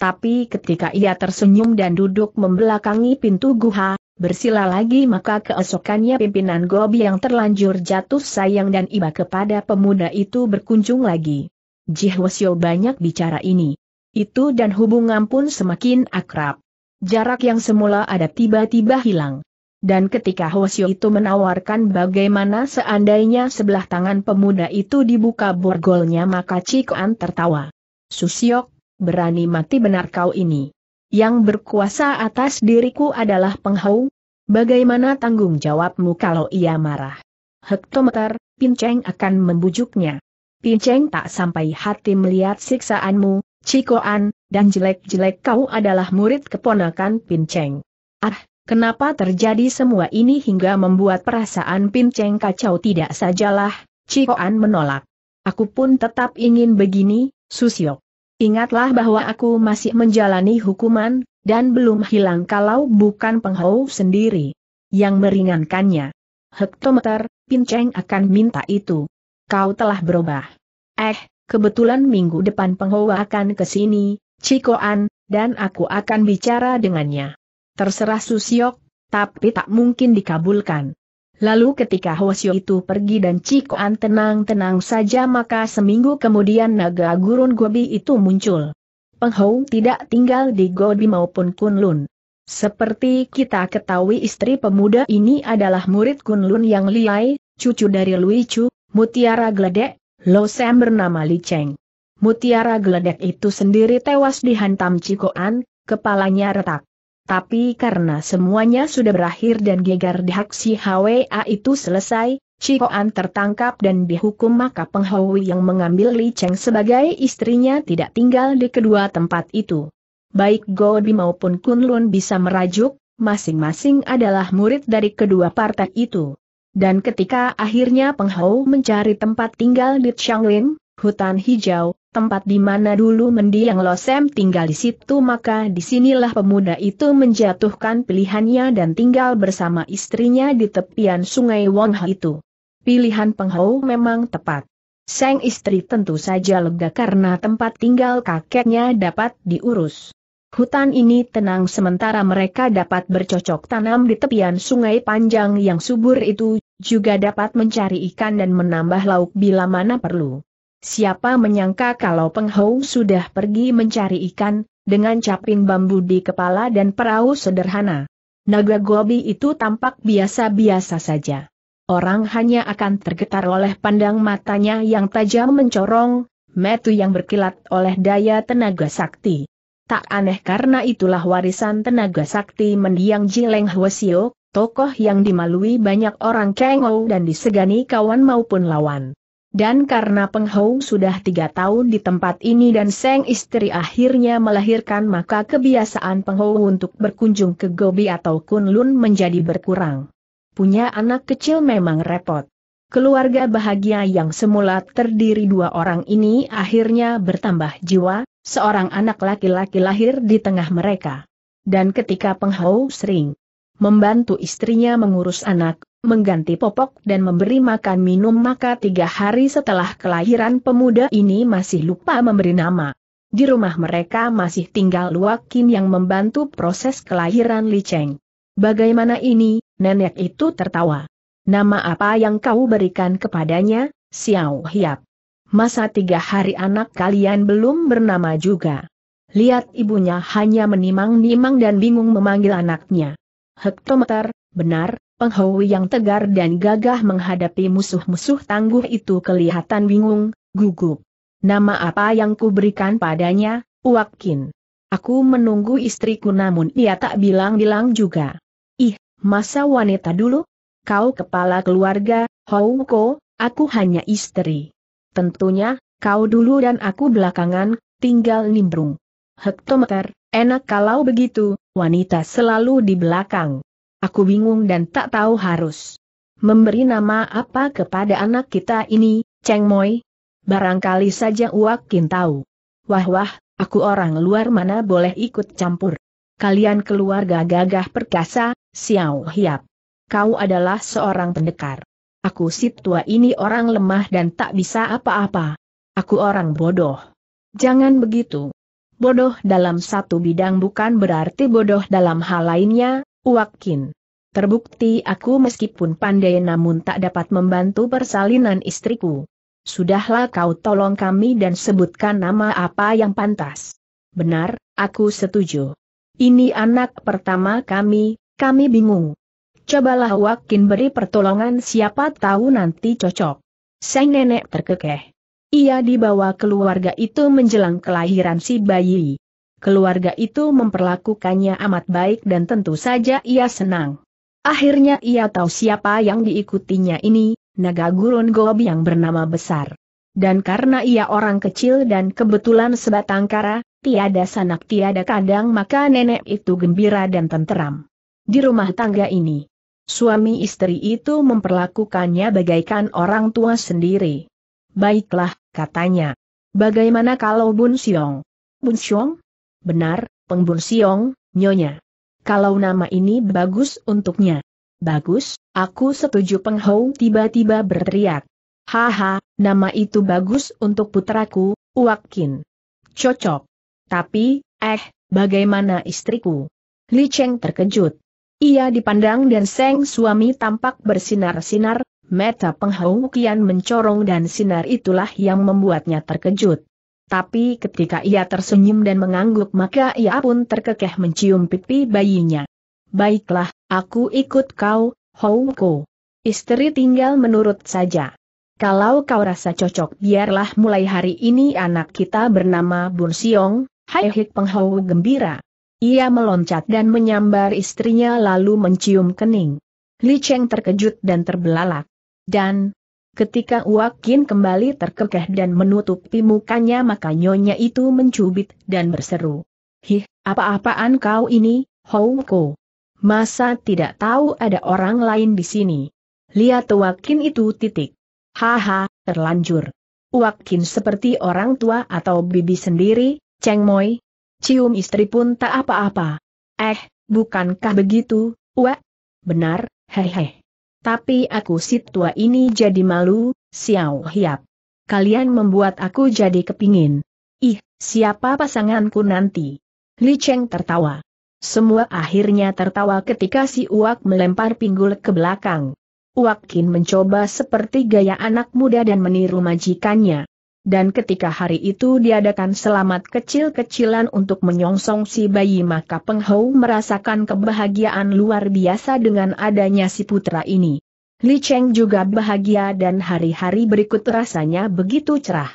Tapi ketika ia tersenyum dan duduk membelakangi pintu guha, bersila lagi maka keesokannya pimpinan Gobi yang terlanjur jatuh sayang dan iba kepada pemuda itu berkunjung lagi. Jihwasyo banyak bicara ini. Itu dan hubungan pun semakin akrab. Jarak yang semula ada tiba-tiba hilang. Dan ketika Hwasyo itu menawarkan bagaimana seandainya sebelah tangan pemuda itu dibuka borgolnya maka Cikuan tertawa. Susyok, berani mati benar kau ini yang berkuasa atas diriku adalah penghau. Bagaimana tanggung jawabmu kalau ia marah? Hektometer, Pinceng akan membujuknya. Pinceng tak sampai hati melihat siksaanmu, Cikoan, dan jelek-jelek kau adalah murid keponakan Pinceng. Ah, kenapa terjadi semua ini hingga membuat perasaan Pinceng kacau tidak sajalah, Cikoan menolak. Aku pun tetap ingin begini, Susiok. Ingatlah bahwa aku masih menjalani hukuman, dan belum hilang kalau bukan penghau sendiri yang meringankannya. Hektometer, Pinceng akan minta itu. Kau telah berubah. Eh, kebetulan minggu depan penghau akan ke sini, Cikoan, dan aku akan bicara dengannya. Terserah Susiok, tapi tak mungkin dikabulkan. Lalu ketika Hwasyo itu pergi dan Cikoan tenang-tenang saja maka seminggu kemudian naga gurun Gobi itu muncul. Penghou tidak tinggal di Gobi maupun Kunlun. Seperti kita ketahui istri pemuda ini adalah murid Kunlun yang liai, cucu dari Lui Chu, Mutiara Gledek, Lo Sam bernama Li Cheng. Mutiara Gledek itu sendiri tewas dihantam Cikoan, kepalanya retak. Tapi karena semuanya sudah berakhir dan gegar di hak si HWA itu selesai, Cikoan tertangkap dan dihukum maka Penghawi yang mengambil Li Cheng sebagai istrinya tidak tinggal di kedua tempat itu. Baik Godi maupun Kunlun bisa merajuk, masing-masing adalah murid dari kedua partai itu. Dan ketika akhirnya Penghao mencari tempat tinggal di Changlin, hutan hijau, tempat di mana dulu mendiang Losem tinggal di situ maka disinilah pemuda itu menjatuhkan pilihannya dan tinggal bersama istrinya di tepian sungai Wongha itu. Pilihan penghau memang tepat. Sang istri tentu saja lega karena tempat tinggal kakeknya dapat diurus. Hutan ini tenang sementara mereka dapat bercocok tanam di tepian sungai panjang yang subur itu, juga dapat mencari ikan dan menambah lauk bila mana perlu. Siapa menyangka kalau Penghou sudah pergi mencari ikan, dengan caping bambu di kepala dan perahu sederhana. Naga Gobi itu tampak biasa-biasa saja. Orang hanya akan tergetar oleh pandang matanya yang tajam mencorong, metu yang berkilat oleh daya tenaga sakti. Tak aneh karena itulah warisan tenaga sakti mendiang Jileng Hwasio, tokoh yang dimalui banyak orang kengou dan disegani kawan maupun lawan. Dan karena Peng Hou sudah tiga tahun di tempat ini dan Seng istri akhirnya melahirkan maka kebiasaan Peng Hou untuk berkunjung ke Gobi atau Kunlun menjadi berkurang. Punya anak kecil memang repot. Keluarga bahagia yang semula terdiri dua orang ini akhirnya bertambah jiwa, seorang anak laki-laki lahir di tengah mereka. Dan ketika Peng Hou sering membantu istrinya mengurus anak, mengganti popok dan memberi makan minum maka tiga hari setelah kelahiran pemuda ini masih lupa memberi nama. Di rumah mereka masih tinggal Luakin yang membantu proses kelahiran Li Cheng. Bagaimana ini, nenek itu tertawa. Nama apa yang kau berikan kepadanya, Xiao Hiap? Masa tiga hari anak kalian belum bernama juga. Lihat ibunya hanya menimang-nimang dan bingung memanggil anaknya. Hektometer, benar, Penghou yang tegar dan gagah menghadapi musuh-musuh tangguh itu kelihatan bingung, gugup. Nama apa yang kuberikan padanya, Uakin? Aku menunggu istriku namun ia tak bilang-bilang juga. Ih, masa wanita dulu? Kau kepala keluarga, Houko, aku hanya istri. Tentunya, kau dulu dan aku belakangan, tinggal nimbrung. Hektometer, enak kalau begitu, wanita selalu di belakang. Aku bingung dan tak tahu harus memberi nama apa kepada anak kita ini, Cheng Moi. Barangkali saja Uak Kin tahu. Wah wah, aku orang luar mana boleh ikut campur. Kalian keluarga gagah perkasa, Xiao Hiap. Kau adalah seorang pendekar. Aku si tua ini orang lemah dan tak bisa apa-apa. Aku orang bodoh. Jangan begitu. Bodoh dalam satu bidang bukan berarti bodoh dalam hal lainnya, Wakin. Terbukti aku meskipun pandai namun tak dapat membantu persalinan istriku. Sudahlah kau tolong kami dan sebutkan nama apa yang pantas. Benar, aku setuju. Ini anak pertama kami, kami bingung. Cobalah Wakin beri pertolongan siapa tahu nanti cocok. Sang nenek terkekeh. Ia dibawa keluarga itu menjelang kelahiran si bayi keluarga itu memperlakukannya amat baik dan tentu saja ia senang. Akhirnya ia tahu siapa yang diikutinya ini, naga gurun gob yang bernama besar. Dan karena ia orang kecil dan kebetulan sebatang kara, tiada sanak tiada kadang maka nenek itu gembira dan tenteram. Di rumah tangga ini, suami istri itu memperlakukannya bagaikan orang tua sendiri. Baiklah, katanya. Bagaimana kalau Bun Siong? Bun Siong? Benar, Pengbun Siong, Nyonya. Kalau nama ini bagus untuknya. Bagus, aku setuju Peng tiba-tiba berteriak. Haha, nama itu bagus untuk putraku, Uakin. Cocok. Tapi, eh, bagaimana istriku? Li Cheng terkejut. Ia dipandang dan Seng suami tampak bersinar-sinar, meta penghau kian mencorong dan sinar itulah yang membuatnya terkejut. Tapi ketika ia tersenyum dan mengangguk maka ia pun terkekeh mencium pipi bayinya. Baiklah, aku ikut kau, Houko. Istri tinggal menurut saja. Kalau kau rasa cocok biarlah mulai hari ini anak kita bernama Bun Siong, Hai Hik Hou gembira. Ia meloncat dan menyambar istrinya lalu mencium kening. Li Cheng terkejut dan terbelalak. Dan, Ketika Wakin kembali terkekeh dan menutupi mukanya maka nyonya itu mencubit dan berseru. Hih, apa-apaan kau ini, Houko? Masa tidak tahu ada orang lain di sini? Lihat Wakin itu titik. Haha, terlanjur. Wakin seperti orang tua atau bibi sendiri, Ceng Moi. Cium istri pun tak apa-apa. Eh, bukankah begitu, Wak? Benar, hehe. Tapi aku si tua ini jadi malu, Xiao hiap. Kalian membuat aku jadi kepingin. Ih, siapa pasanganku nanti? Li Cheng tertawa. Semua akhirnya tertawa ketika si Uak melempar pinggul ke belakang. Uak Kin mencoba seperti gaya anak muda dan meniru majikannya dan ketika hari itu diadakan selamat kecil-kecilan untuk menyongsong si bayi maka Peng Hou merasakan kebahagiaan luar biasa dengan adanya si putra ini. Li Cheng juga bahagia dan hari-hari berikut rasanya begitu cerah.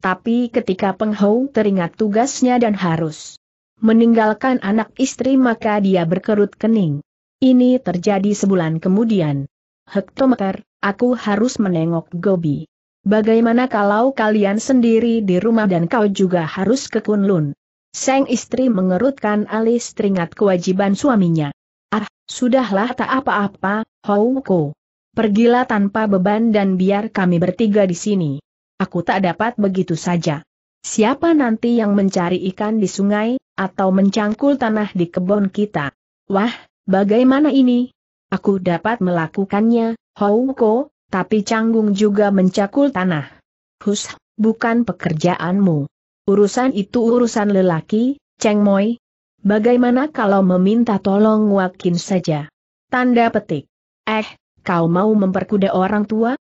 Tapi ketika Peng Hou teringat tugasnya dan harus meninggalkan anak istri maka dia berkerut kening. Ini terjadi sebulan kemudian. Hektometer, aku harus menengok Gobi. Bagaimana kalau kalian sendiri di rumah dan kau juga harus ke Kunlun? Sang istri mengerutkan alis teringat kewajiban suaminya. Ah, sudahlah tak apa-apa, Houko. Pergilah tanpa beban dan biar kami bertiga di sini. Aku tak dapat begitu saja. Siapa nanti yang mencari ikan di sungai, atau mencangkul tanah di kebun kita? Wah, bagaimana ini? Aku dapat melakukannya, Houko, tapi canggung juga mencakul tanah. Hus, bukan pekerjaanmu. Urusan itu urusan lelaki, Cheng Moi. Bagaimana kalau meminta tolong Wakin saja? Tanda petik. Eh, kau mau memperkuda orang tua?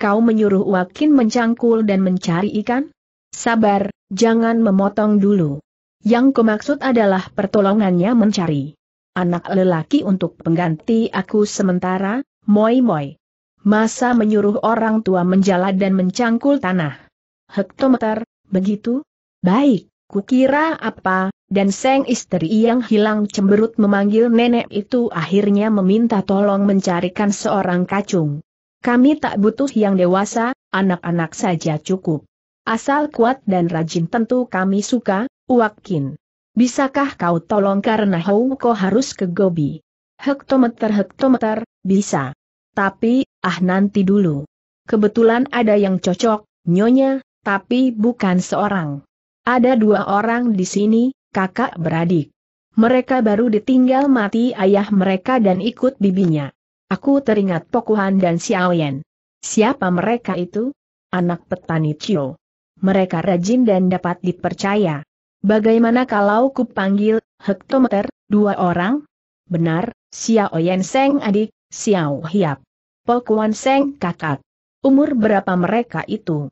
Kau menyuruh Wakin mencangkul dan mencari ikan? Sabar, jangan memotong dulu. Yang kumaksud adalah pertolongannya mencari anak lelaki untuk pengganti aku sementara, moi moi masa menyuruh orang tua menjala dan mencangkul tanah. Hektometer, begitu? Baik, kukira apa, dan seng istri yang hilang cemberut memanggil nenek itu akhirnya meminta tolong mencarikan seorang kacung. Kami tak butuh yang dewasa, anak-anak saja cukup. Asal kuat dan rajin tentu kami suka, Uakin. Bisakah kau tolong karena Houko harus ke Gobi? Hektometer-hektometer, bisa. Tapi, ah nanti dulu. Kebetulan ada yang cocok, nyonya, tapi bukan seorang. Ada dua orang di sini, kakak beradik. Mereka baru ditinggal mati ayah mereka dan ikut bibinya. Aku teringat Pokuhan dan Xiaoyan. Siapa mereka itu? Anak petani Cio. Mereka rajin dan dapat dipercaya. Bagaimana kalau kupanggil, hektometer, dua orang? Benar, Xiao Seng adik, Xiao Hiap. Pokuan Seng kakak. Umur berapa mereka itu?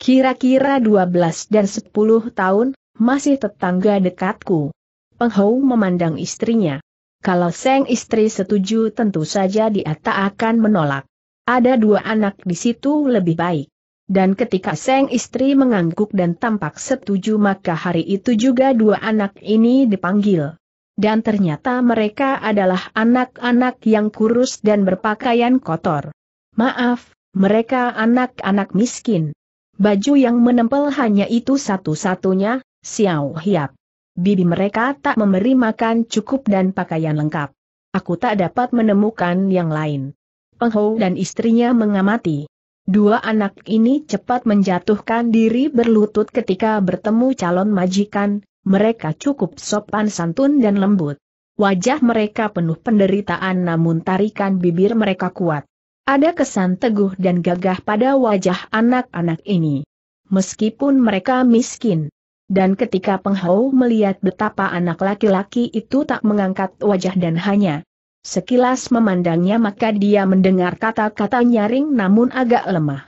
Kira-kira 12 dan 10 tahun, masih tetangga dekatku. Penghou memandang istrinya. Kalau Seng istri setuju tentu saja dia tak akan menolak. Ada dua anak di situ lebih baik. Dan ketika Seng istri mengangguk dan tampak setuju maka hari itu juga dua anak ini dipanggil dan ternyata mereka adalah anak-anak yang kurus dan berpakaian kotor. Maaf, mereka anak-anak miskin. Baju yang menempel hanya itu satu-satunya, Xiao Hiap. Bibi mereka tak memberi makan cukup dan pakaian lengkap. Aku tak dapat menemukan yang lain. Peng dan istrinya mengamati. Dua anak ini cepat menjatuhkan diri berlutut ketika bertemu calon majikan, mereka cukup sopan santun dan lembut. Wajah mereka penuh penderitaan namun tarikan bibir mereka kuat. Ada kesan teguh dan gagah pada wajah anak-anak ini. Meskipun mereka miskin. Dan ketika penghau melihat betapa anak laki-laki itu tak mengangkat wajah dan hanya sekilas memandangnya maka dia mendengar kata-kata nyaring namun agak lemah.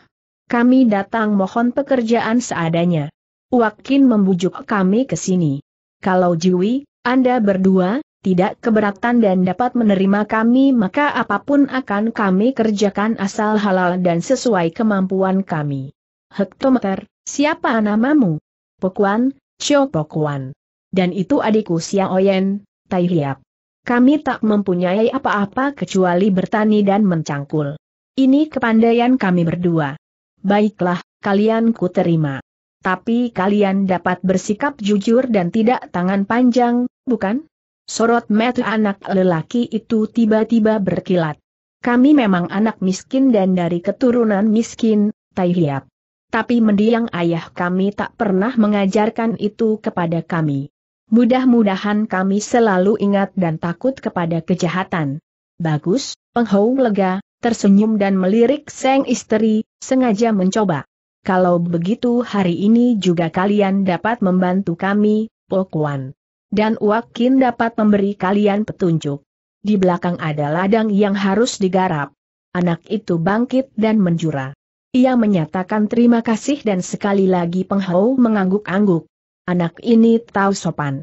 Kami datang mohon pekerjaan seadanya. Wakin membujuk kami ke sini. Kalau Jiwi, Anda berdua, tidak keberatan dan dapat menerima kami maka apapun akan kami kerjakan asal halal dan sesuai kemampuan kami. Hektometer, siapa namamu? Pokuan, Xiao Pokuan. Dan itu adikku Xiao Oyen, Tai Hiap. Kami tak mempunyai apa-apa kecuali bertani dan mencangkul. Ini kepandaian kami berdua. Baiklah, kalian ku terima tapi kalian dapat bersikap jujur dan tidak tangan panjang, bukan? Sorot mata anak lelaki itu tiba-tiba berkilat. Kami memang anak miskin dan dari keturunan miskin, Tai Hiap. Tapi mendiang ayah kami tak pernah mengajarkan itu kepada kami. Mudah-mudahan kami selalu ingat dan takut kepada kejahatan. Bagus, Penghau lega, tersenyum dan melirik Seng istri, sengaja mencoba kalau begitu hari ini juga kalian dapat membantu kami, Pokuan. Dan Wakin dapat memberi kalian petunjuk. Di belakang ada ladang yang harus digarap. Anak itu bangkit dan menjura. Ia menyatakan terima kasih dan sekali lagi Penghau mengangguk-angguk. Anak ini tahu sopan.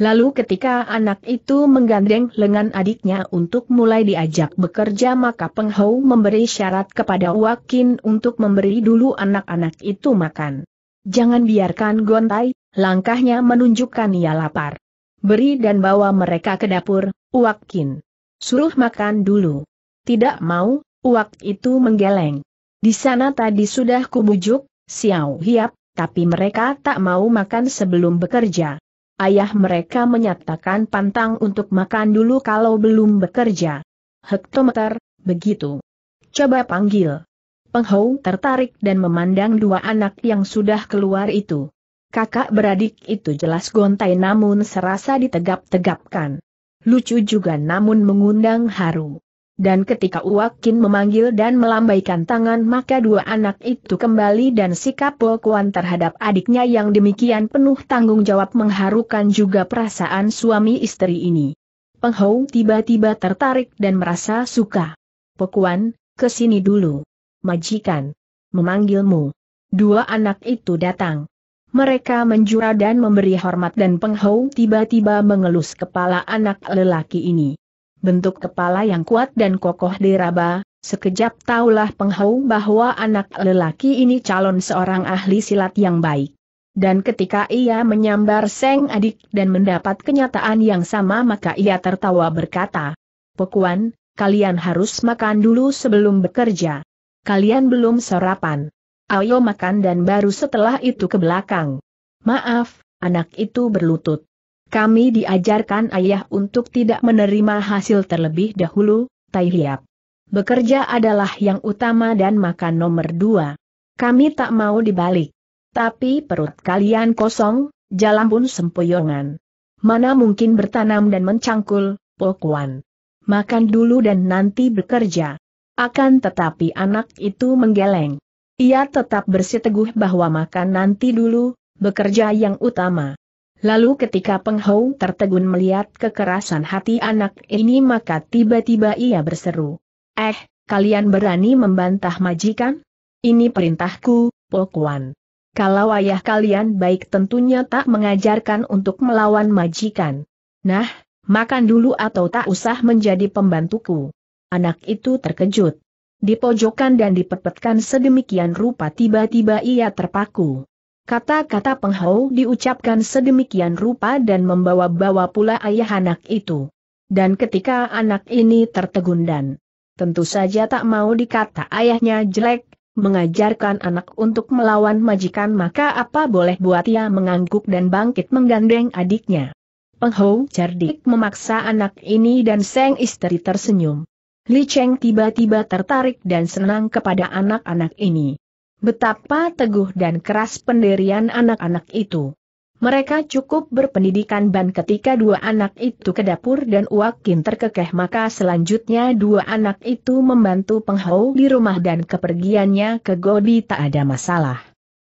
Lalu ketika anak itu menggandeng lengan adiknya untuk mulai diajak bekerja maka Peng Hou memberi syarat kepada Wakin untuk memberi dulu anak-anak itu makan. Jangan biarkan gontai, langkahnya menunjukkan ia lapar. Beri dan bawa mereka ke dapur, Wakin. Suruh makan dulu. Tidak mau, Wak itu menggeleng. Di sana tadi sudah kubujuk, siau Hiap, tapi mereka tak mau makan sebelum bekerja ayah mereka menyatakan pantang untuk makan dulu kalau belum bekerja. Hektometer, begitu. Coba panggil. Penghou tertarik dan memandang dua anak yang sudah keluar itu. Kakak beradik itu jelas gontai namun serasa ditegap-tegapkan. Lucu juga namun mengundang haru dan ketika Uwakin memanggil dan melambaikan tangan maka dua anak itu kembali dan sikap Pokuan terhadap adiknya yang demikian penuh tanggung jawab mengharukan juga perasaan suami istri ini. Penghau tiba-tiba tertarik dan merasa suka. Pokuan, kesini dulu. Majikan. Memanggilmu. Dua anak itu datang. Mereka menjura dan memberi hormat dan Penghau tiba-tiba mengelus kepala anak lelaki ini bentuk kepala yang kuat dan kokoh diraba, sekejap taulah penghau bahwa anak lelaki ini calon seorang ahli silat yang baik. Dan ketika ia menyambar Seng adik dan mendapat kenyataan yang sama maka ia tertawa berkata, Pekuan, kalian harus makan dulu sebelum bekerja. Kalian belum sarapan. Ayo makan dan baru setelah itu ke belakang. Maaf, anak itu berlutut. Kami diajarkan ayah untuk tidak menerima hasil terlebih dahulu, Tai Hiap. Bekerja adalah yang utama dan makan nomor dua. Kami tak mau dibalik. Tapi perut kalian kosong, jalan pun sempoyongan. Mana mungkin bertanam dan mencangkul, Pokuan. Makan dulu dan nanti bekerja. Akan tetapi anak itu menggeleng. Ia tetap bersiteguh bahwa makan nanti dulu, bekerja yang utama. Lalu ketika Peng Hou tertegun melihat kekerasan hati anak ini maka tiba-tiba ia berseru. Eh, kalian berani membantah majikan? Ini perintahku, Pokuan. Kalau ayah kalian baik tentunya tak mengajarkan untuk melawan majikan. Nah, makan dulu atau tak usah menjadi pembantuku. Anak itu terkejut. Dipojokkan dan dipepetkan sedemikian rupa tiba-tiba ia terpaku. Kata-kata penghau diucapkan sedemikian rupa dan membawa-bawa pula ayah anak itu. Dan ketika anak ini tertegun dan tentu saja tak mau dikata ayahnya jelek, mengajarkan anak untuk melawan majikan maka apa boleh buat ia mengangguk dan bangkit menggandeng adiknya. Penghou cerdik memaksa anak ini dan Seng istri tersenyum. Li Cheng tiba-tiba tertarik dan senang kepada anak-anak ini. Betapa teguh dan keras pendirian anak-anak itu. Mereka cukup berpendidikan ban ketika dua anak itu ke dapur dan Uakin terkekeh maka selanjutnya dua anak itu membantu penghau di rumah dan kepergiannya ke Godi tak ada masalah.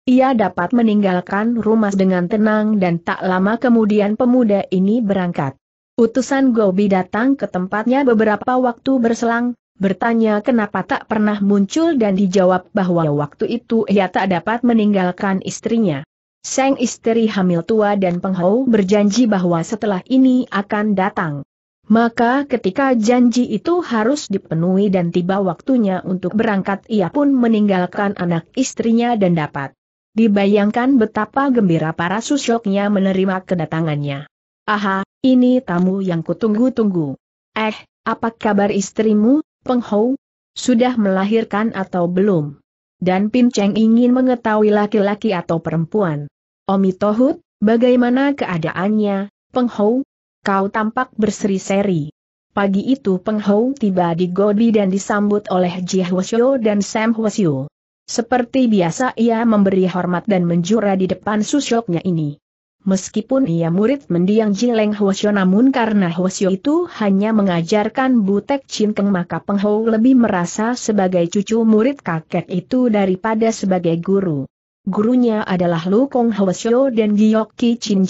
Ia dapat meninggalkan rumah dengan tenang dan tak lama kemudian pemuda ini berangkat. Utusan Gobi datang ke tempatnya beberapa waktu berselang, bertanya kenapa tak pernah muncul dan dijawab bahwa waktu itu ia tak dapat meninggalkan istrinya. Sang istri hamil tua dan penghau berjanji bahwa setelah ini akan datang. Maka ketika janji itu harus dipenuhi dan tiba waktunya untuk berangkat ia pun meninggalkan anak istrinya dan dapat. Dibayangkan betapa gembira para susyoknya menerima kedatangannya. Aha, ini tamu yang kutunggu-tunggu. Eh, apa kabar istrimu? Peng Hou, sudah melahirkan atau belum? Dan Pin Cheng ingin mengetahui laki-laki atau perempuan. Omi Tohut, bagaimana keadaannya, Peng Hou? Kau tampak berseri-seri. Pagi itu Peng Hou tiba di Godi dan disambut oleh Ji Hwasyo dan Sam Hwasyo. Seperti biasa ia memberi hormat dan menjura di depan susyoknya ini. Meskipun ia murid mendiang Jileng Hwasyo namun karena Hwasyo itu hanya mengajarkan Butek Cinkeng maka Peng lebih merasa sebagai cucu murid kakek itu daripada sebagai guru. Gurunya adalah Lu Kong Hwasyo dan Giok Ki Chin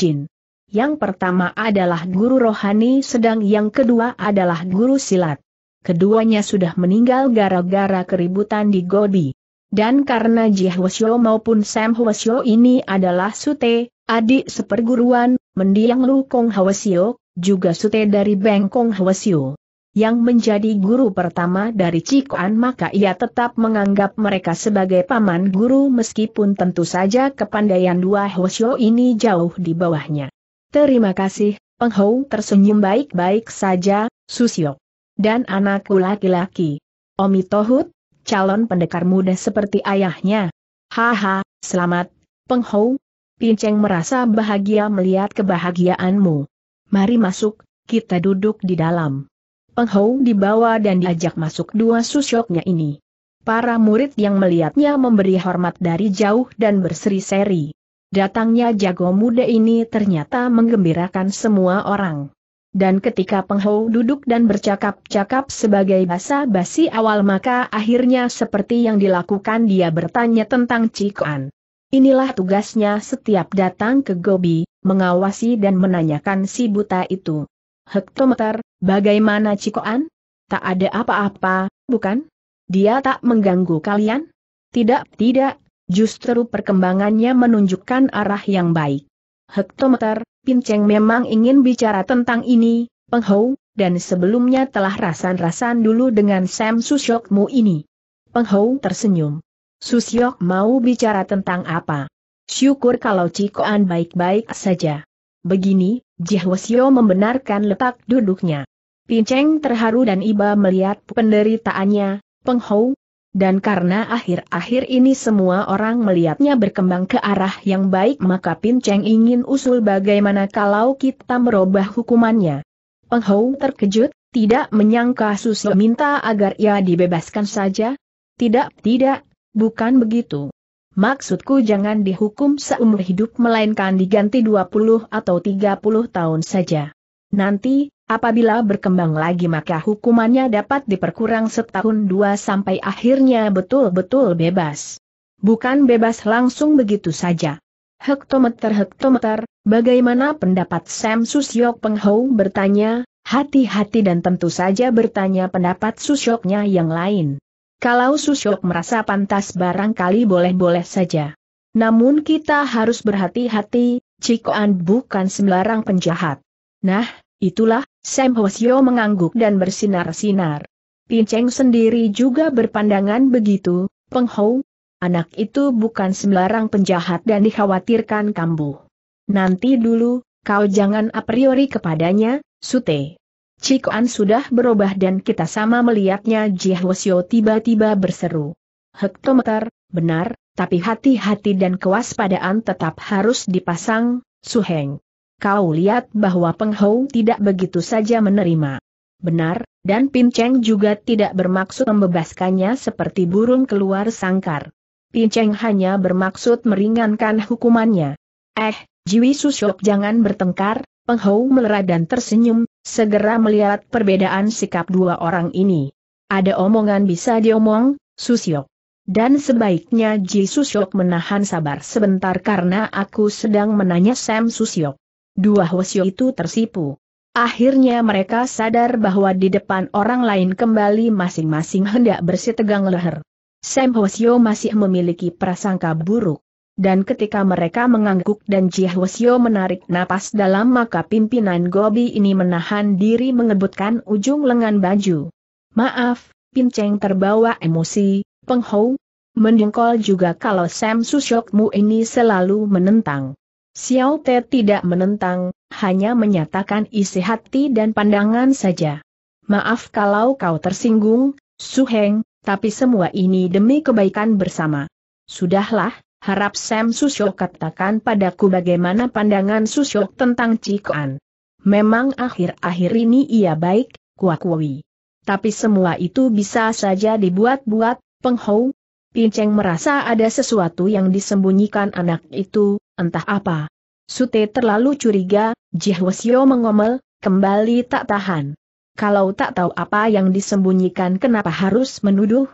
Yang pertama adalah guru rohani sedang yang kedua adalah guru silat. Keduanya sudah meninggal gara-gara keributan di Gobi. Dan karena Ji Hwasyo maupun Sam Hwasyo ini adalah sute, adik seperguruan, mendiang Lu Kong Hwasyo, juga sute dari Beng Kong Hwasyo. Yang menjadi guru pertama dari Cikuan maka ia tetap menganggap mereka sebagai paman guru meskipun tentu saja kepandaian dua Hwasyo ini jauh di bawahnya. Terima kasih, Peng Hou tersenyum baik-baik saja, Susyo. Dan anakku laki-laki. Omi Tohut, calon pendekar muda seperti ayahnya. Haha, selamat, Peng Hou. Pinceng merasa bahagia melihat kebahagiaanmu. Mari masuk, kita duduk di dalam. Peng dibawa dan diajak masuk dua susyoknya ini. Para murid yang melihatnya memberi hormat dari jauh dan berseri-seri. Datangnya jago muda ini ternyata menggembirakan semua orang dan ketika Penghou duduk dan bercakap-cakap sebagai basa-basi awal maka akhirnya seperti yang dilakukan dia bertanya tentang Cikuan. Inilah tugasnya setiap datang ke Gobi, mengawasi dan menanyakan si buta itu. Hektometer, bagaimana Cikuan? Tak ada apa-apa, bukan? Dia tak mengganggu kalian? Tidak, tidak, justru perkembangannya menunjukkan arah yang baik. Hektometer, Pinceng memang ingin bicara tentang ini, Penghou, dan sebelumnya telah rasan-rasan dulu dengan Sam Susyokmu ini. Penghou tersenyum. Susyok mau bicara tentang apa? Syukur kalau Cikoan baik-baik saja. Begini, Jihwasyo membenarkan letak duduknya. Pinceng terharu dan iba melihat penderitaannya, Penghou, dan karena akhir-akhir ini semua orang melihatnya berkembang ke arah yang baik maka Pin Cheng ingin usul bagaimana kalau kita merubah hukumannya. Peng Hou terkejut, tidak menyangka Susu minta agar ia dibebaskan saja. Tidak, tidak, bukan begitu. Maksudku jangan dihukum seumur hidup melainkan diganti 20 atau 30 tahun saja. Nanti, Apabila berkembang lagi maka hukumannya dapat diperkurang setahun dua sampai akhirnya betul-betul bebas. Bukan bebas langsung begitu saja. Hektometer-hektometer, bagaimana pendapat Sam Susyok Penghou bertanya, hati-hati dan tentu saja bertanya pendapat Susyoknya yang lain. Kalau Susyok merasa pantas barangkali boleh-boleh saja. Namun kita harus berhati-hati, Cikoan bukan sembarang penjahat. Nah, itulah, Sam Hwasyo mengangguk dan bersinar-sinar. Pinceng sendiri juga berpandangan begitu, Peng Ho, anak itu bukan sembarang penjahat dan dikhawatirkan kambuh. Nanti dulu, kau jangan a priori kepadanya, Sute. Cikuan sudah berubah dan kita sama melihatnya Ji Hwasyo tiba-tiba berseru. Hektometer, benar, tapi hati-hati dan kewaspadaan tetap harus dipasang, Suheng kau lihat bahwa Peng tidak begitu saja menerima. Benar, dan Pin juga tidak bermaksud membebaskannya seperti burung keluar sangkar. Pin hanya bermaksud meringankan hukumannya. Eh, Jiwi Susyok jangan bertengkar, Peng Hou dan tersenyum, segera melihat perbedaan sikap dua orang ini. Ada omongan bisa diomong, Susyok. Dan sebaiknya Ji Susyok menahan sabar sebentar karena aku sedang menanya Sam Susyok. Dua Hwasyo itu tersipu. Akhirnya mereka sadar bahwa di depan orang lain kembali masing-masing hendak bersih tegang leher. Sam Hwasyo masih memiliki prasangka buruk. Dan ketika mereka mengangguk dan Ji Jihwasyo menarik napas dalam maka pimpinan Gobi ini menahan diri mengebutkan ujung lengan baju. Maaf, Pinceng terbawa emosi, Penghou. Mendengkol juga kalau Sam Susyokmu ini selalu menentang. Xiao Te tidak menentang, hanya menyatakan isi hati dan pandangan saja. Maaf kalau kau tersinggung, Su Heng, tapi semua ini demi kebaikan bersama. Sudahlah, harap Sam Shou katakan padaku bagaimana pandangan Shou tentang Cikuan. Memang akhir-akhir ini ia baik, kuakui. Tapi semua itu bisa saja dibuat-buat, Penghou. Pinceng merasa ada sesuatu yang disembunyikan anak itu, entah apa. Sute terlalu curiga, Jihwasyo mengomel, kembali tak tahan. Kalau tak tahu apa yang disembunyikan kenapa harus menuduh?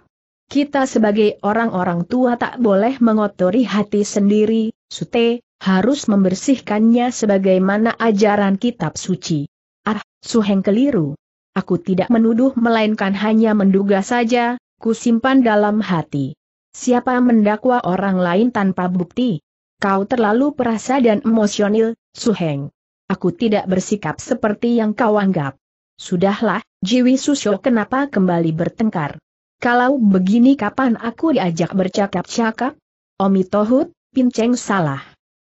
Kita sebagai orang-orang tua tak boleh mengotori hati sendiri, Sute, harus membersihkannya sebagaimana ajaran kitab suci. Ah, Suheng keliru. Aku tidak menuduh melainkan hanya menduga saja, ku simpan dalam hati. Siapa mendakwa orang lain tanpa bukti? Kau terlalu perasa dan emosional, Su Heng. Aku tidak bersikap seperti yang kau anggap. Sudahlah, Jiwi Susyo kenapa kembali bertengkar? Kalau begini kapan aku diajak bercakap-cakap? Omi Tohut, Pinceng salah.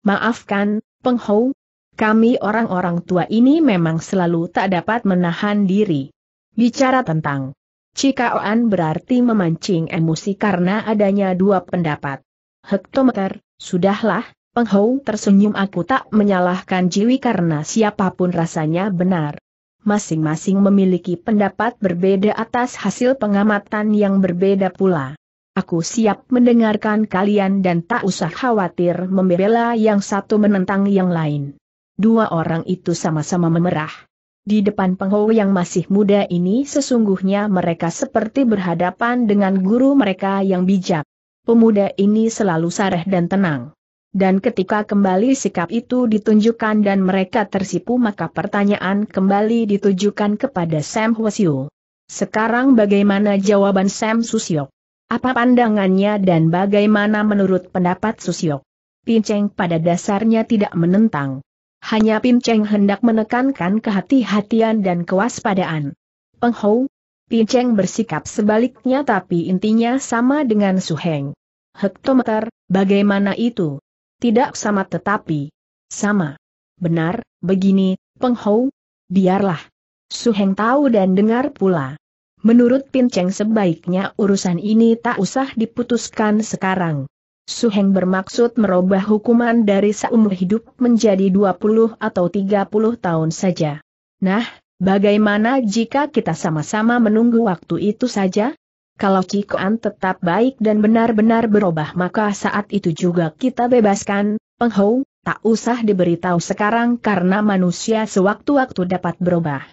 Maafkan, Penghou. Kami orang-orang tua ini memang selalu tak dapat menahan diri. Bicara tentang Cikaoan berarti memancing emosi karena adanya dua pendapat. Hektometer, Sudahlah, Penghau tersenyum aku tak menyalahkan Jiwi karena siapapun rasanya benar. Masing-masing memiliki pendapat berbeda atas hasil pengamatan yang berbeda pula. Aku siap mendengarkan kalian dan tak usah khawatir membela yang satu menentang yang lain. Dua orang itu sama-sama memerah. Di depan Penghau yang masih muda ini sesungguhnya mereka seperti berhadapan dengan guru mereka yang bijak. Pemuda ini selalu sareh dan tenang. Dan ketika kembali sikap itu ditunjukkan dan mereka tersipu maka pertanyaan kembali ditujukan kepada Sam Hwasyu. Sekarang bagaimana jawaban Sam Susyok? Apa pandangannya dan bagaimana menurut pendapat Susyok? Pinceng pada dasarnya tidak menentang. Hanya Pinceng hendak menekankan kehati-hatian dan kewaspadaan. Penghou, Pinceng bersikap sebaliknya tapi intinya sama dengan Suheng. Hektometer, bagaimana itu? Tidak sama tetapi. Sama. Benar, begini, Penghou. Biarlah. Suheng tahu dan dengar pula. Menurut Pinceng sebaiknya urusan ini tak usah diputuskan sekarang. Suheng bermaksud merubah hukuman dari seumur hidup menjadi 20 atau 30 tahun saja. Nah, Bagaimana jika kita sama-sama menunggu waktu itu saja? Kalau Cikoan tetap baik dan benar-benar berubah maka saat itu juga kita bebaskan, Penghau, tak usah diberitahu sekarang karena manusia sewaktu-waktu dapat berubah.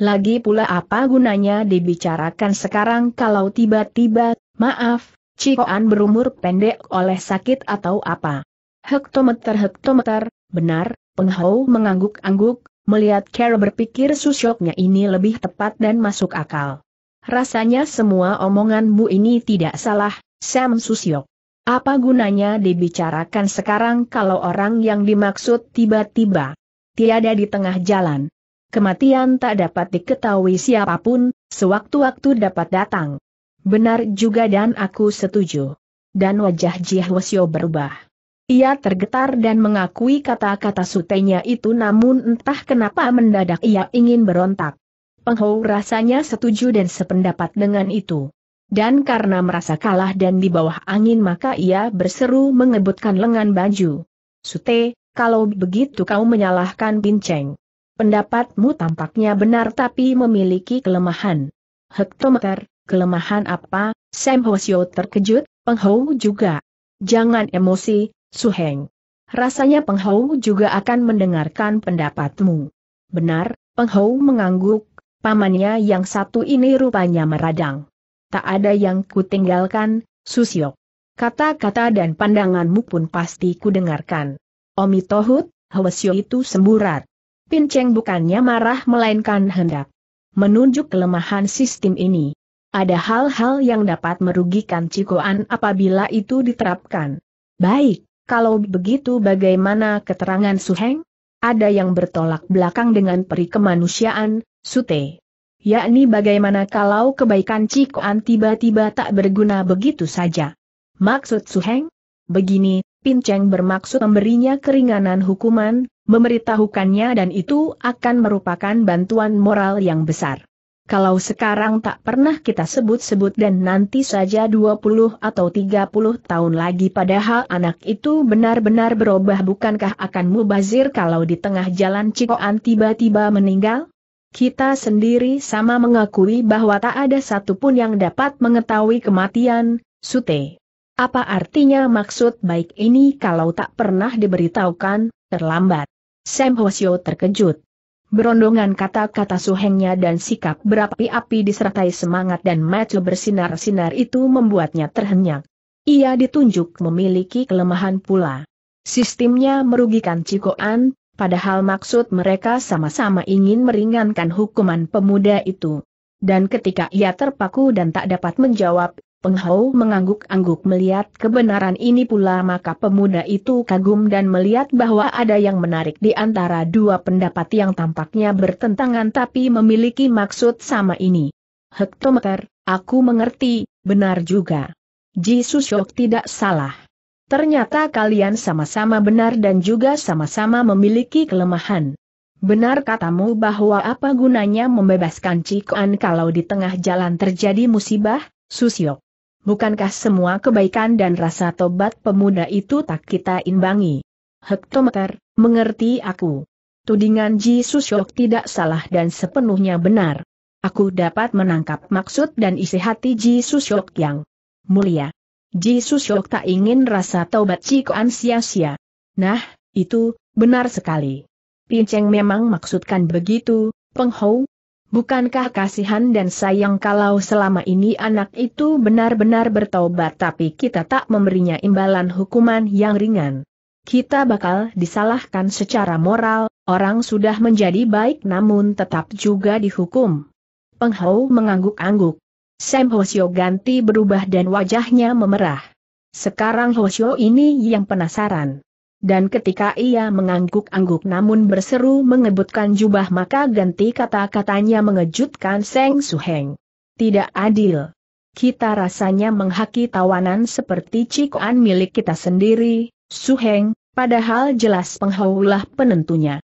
Lagi pula apa gunanya dibicarakan sekarang kalau tiba-tiba, maaf, Cikoan berumur pendek oleh sakit atau apa? Hektometer-hektometer, benar, penghau mengangguk-angguk, Melihat Carol berpikir susyoknya ini lebih tepat dan masuk akal. Rasanya semua omonganmu ini tidak salah, Sam Susyok. Apa gunanya dibicarakan sekarang kalau orang yang dimaksud tiba-tiba tiada di tengah jalan? Kematian tak dapat diketahui siapapun, sewaktu-waktu dapat datang. Benar juga dan aku setuju. Dan wajah Jihwasyo berubah. Ia tergetar dan mengakui kata-kata sutenya itu namun entah kenapa mendadak ia ingin berontak. Penghou rasanya setuju dan sependapat dengan itu. Dan karena merasa kalah dan di bawah angin maka ia berseru mengebutkan lengan baju. Sute, kalau begitu kau menyalahkan binceng. Pendapatmu tampaknya benar tapi memiliki kelemahan. Hektometer, kelemahan apa? Sam Hosio terkejut, Penghou juga. Jangan emosi, Suheng. Rasanya Penghou juga akan mendengarkan pendapatmu. Benar, Penghou mengangguk, pamannya yang satu ini rupanya meradang. Tak ada yang kutinggalkan, Susyok. Kata-kata dan pandanganmu pun pasti kudengarkan. Omi Tohut, Hwasyo itu semburat. Pinceng bukannya marah melainkan hendak menunjuk kelemahan sistem ini. Ada hal-hal yang dapat merugikan Cikoan apabila itu diterapkan. Baik, kalau begitu bagaimana keterangan Suheng? Ada yang bertolak belakang dengan peri kemanusiaan, Sute. Yakni bagaimana kalau kebaikan Cikoan tiba-tiba tak berguna begitu saja. Maksud Suheng? Begini, Pinceng bermaksud memberinya keringanan hukuman, memberitahukannya dan itu akan merupakan bantuan moral yang besar kalau sekarang tak pernah kita sebut-sebut dan nanti saja 20 atau 30 tahun lagi padahal anak itu benar-benar berubah bukankah akan mubazir kalau di tengah jalan Cikoan tiba-tiba meninggal? Kita sendiri sama mengakui bahwa tak ada satupun yang dapat mengetahui kematian, Sute. Apa artinya maksud baik ini kalau tak pernah diberitahukan, terlambat? Sam Hosyo terkejut. Berondongan kata-kata suhengnya dan sikap berapi-api disertai semangat dan mata bersinar-sinar itu membuatnya terhenyak. Ia ditunjuk memiliki kelemahan pula. Sistemnya merugikan Cikoan, padahal maksud mereka sama-sama ingin meringankan hukuman pemuda itu. Dan ketika ia terpaku dan tak dapat menjawab, Peng Hou mengangguk-angguk melihat kebenaran ini pula maka pemuda itu kagum dan melihat bahwa ada yang menarik di antara dua pendapat yang tampaknya bertentangan tapi memiliki maksud sama ini. Hektometer, aku mengerti, benar juga. Ji yok tidak salah. Ternyata kalian sama-sama benar dan juga sama-sama memiliki kelemahan. Benar katamu bahwa apa gunanya membebaskan Cikuan kalau di tengah jalan terjadi musibah, Susyok. Bukankah semua kebaikan dan rasa tobat pemuda itu tak kita imbangi? Hektometer, mengerti aku. Tudingan Ji Susyok tidak salah dan sepenuhnya benar. Aku dapat menangkap maksud dan isi hati Ji Susyok yang mulia. Ji Susyok tak ingin rasa taubat Koan sia-sia. Nah, itu, benar sekali. Pinceng memang maksudkan begitu, Penghou, Bukankah kasihan dan sayang kalau selama ini anak itu benar-benar bertobat, tapi kita tak memberinya imbalan hukuman yang ringan? Kita bakal disalahkan secara moral, orang sudah menjadi baik namun tetap juga dihukum. Penghau mengangguk-angguk. Sam Hoshio ganti berubah dan wajahnya memerah. Sekarang Hoshio ini yang penasaran. Dan ketika ia mengangguk-angguk namun berseru mengebutkan jubah maka ganti kata-katanya mengejutkan Seng Suheng. Tidak adil. Kita rasanya menghaki tawanan seperti cikuan milik kita sendiri, Suheng, padahal jelas penghaulah penentunya.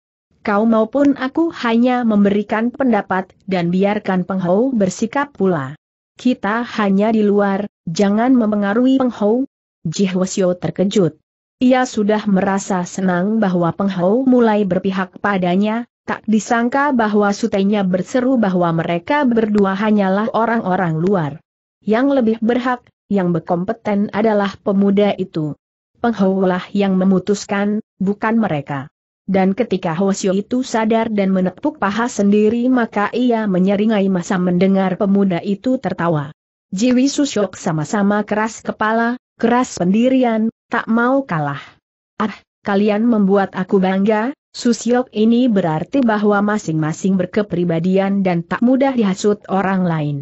Kau maupun aku hanya memberikan pendapat dan biarkan penghau bersikap pula. Kita hanya di luar, jangan memengaruhi penghau. Jihwasyo terkejut. Ia sudah merasa senang bahwa Penghau mulai berpihak padanya, tak disangka bahwa sutenya berseru bahwa mereka berdua hanyalah orang-orang luar. Yang lebih berhak, yang berkompeten adalah pemuda itu. Penghau lah yang memutuskan, bukan mereka. Dan ketika Hosio itu sadar dan menepuk paha sendiri maka ia menyeringai masa mendengar pemuda itu tertawa. Jiwi Susyok sama-sama keras kepala, keras pendirian, tak mau kalah. Ah, kalian membuat aku bangga, Susiok ini berarti bahwa masing-masing berkepribadian dan tak mudah dihasut orang lain.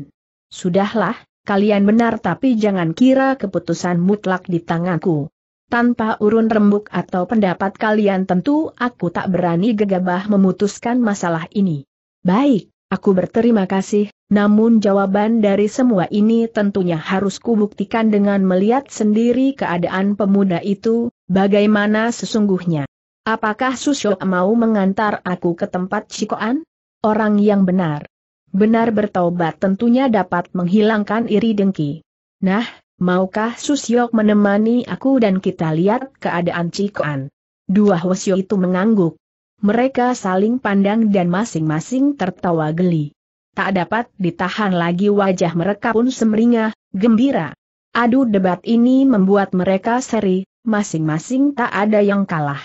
Sudahlah, kalian benar tapi jangan kira keputusan mutlak di tanganku. Tanpa urun rembuk atau pendapat kalian tentu aku tak berani gegabah memutuskan masalah ini. Baik, aku berterima kasih, namun jawaban dari semua ini tentunya harus kubuktikan dengan melihat sendiri keadaan pemuda itu, bagaimana sesungguhnya. Apakah Susyo mau mengantar aku ke tempat Cikoan? Orang yang benar. Benar bertobat tentunya dapat menghilangkan iri dengki. Nah, maukah Susyok menemani aku dan kita lihat keadaan Cikoan? Dua Hwasyo itu mengangguk. Mereka saling pandang dan masing-masing tertawa geli tak dapat ditahan lagi wajah mereka pun semringah, gembira. Adu debat ini membuat mereka seri, masing-masing tak ada yang kalah.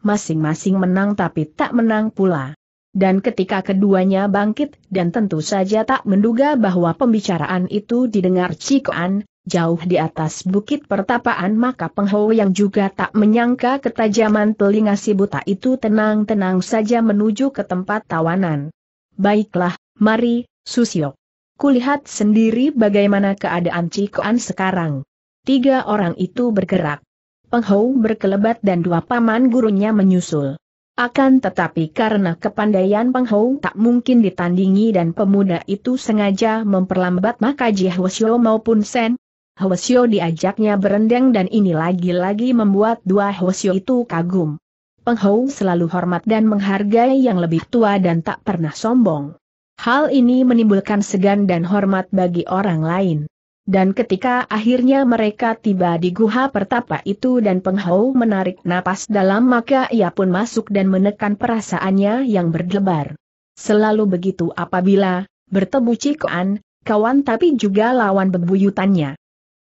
Masing-masing menang tapi tak menang pula. Dan ketika keduanya bangkit dan tentu saja tak menduga bahwa pembicaraan itu didengar Cikoan, jauh di atas bukit pertapaan maka penghau yang juga tak menyangka ketajaman telinga si buta itu tenang-tenang saja menuju ke tempat tawanan. Baiklah, Mari, Susio. Kulihat sendiri bagaimana keadaan Cikoan sekarang. Tiga orang itu bergerak. Penghou berkelebat dan dua paman gurunya menyusul. Akan tetapi karena kepandaian Penghou tak mungkin ditandingi dan pemuda itu sengaja memperlambat maka Jihwasyo maupun Sen. Hwasyo diajaknya berendang dan ini lagi-lagi membuat dua Hwasyo itu kagum. Penghou selalu hormat dan menghargai yang lebih tua dan tak pernah sombong. Hal ini menimbulkan segan dan hormat bagi orang lain. Dan ketika akhirnya mereka tiba di guha pertapa itu dan penghau menarik napas dalam maka ia pun masuk dan menekan perasaannya yang berdebar. Selalu begitu apabila bertemu cikuan, kawan tapi juga lawan bebuyutannya.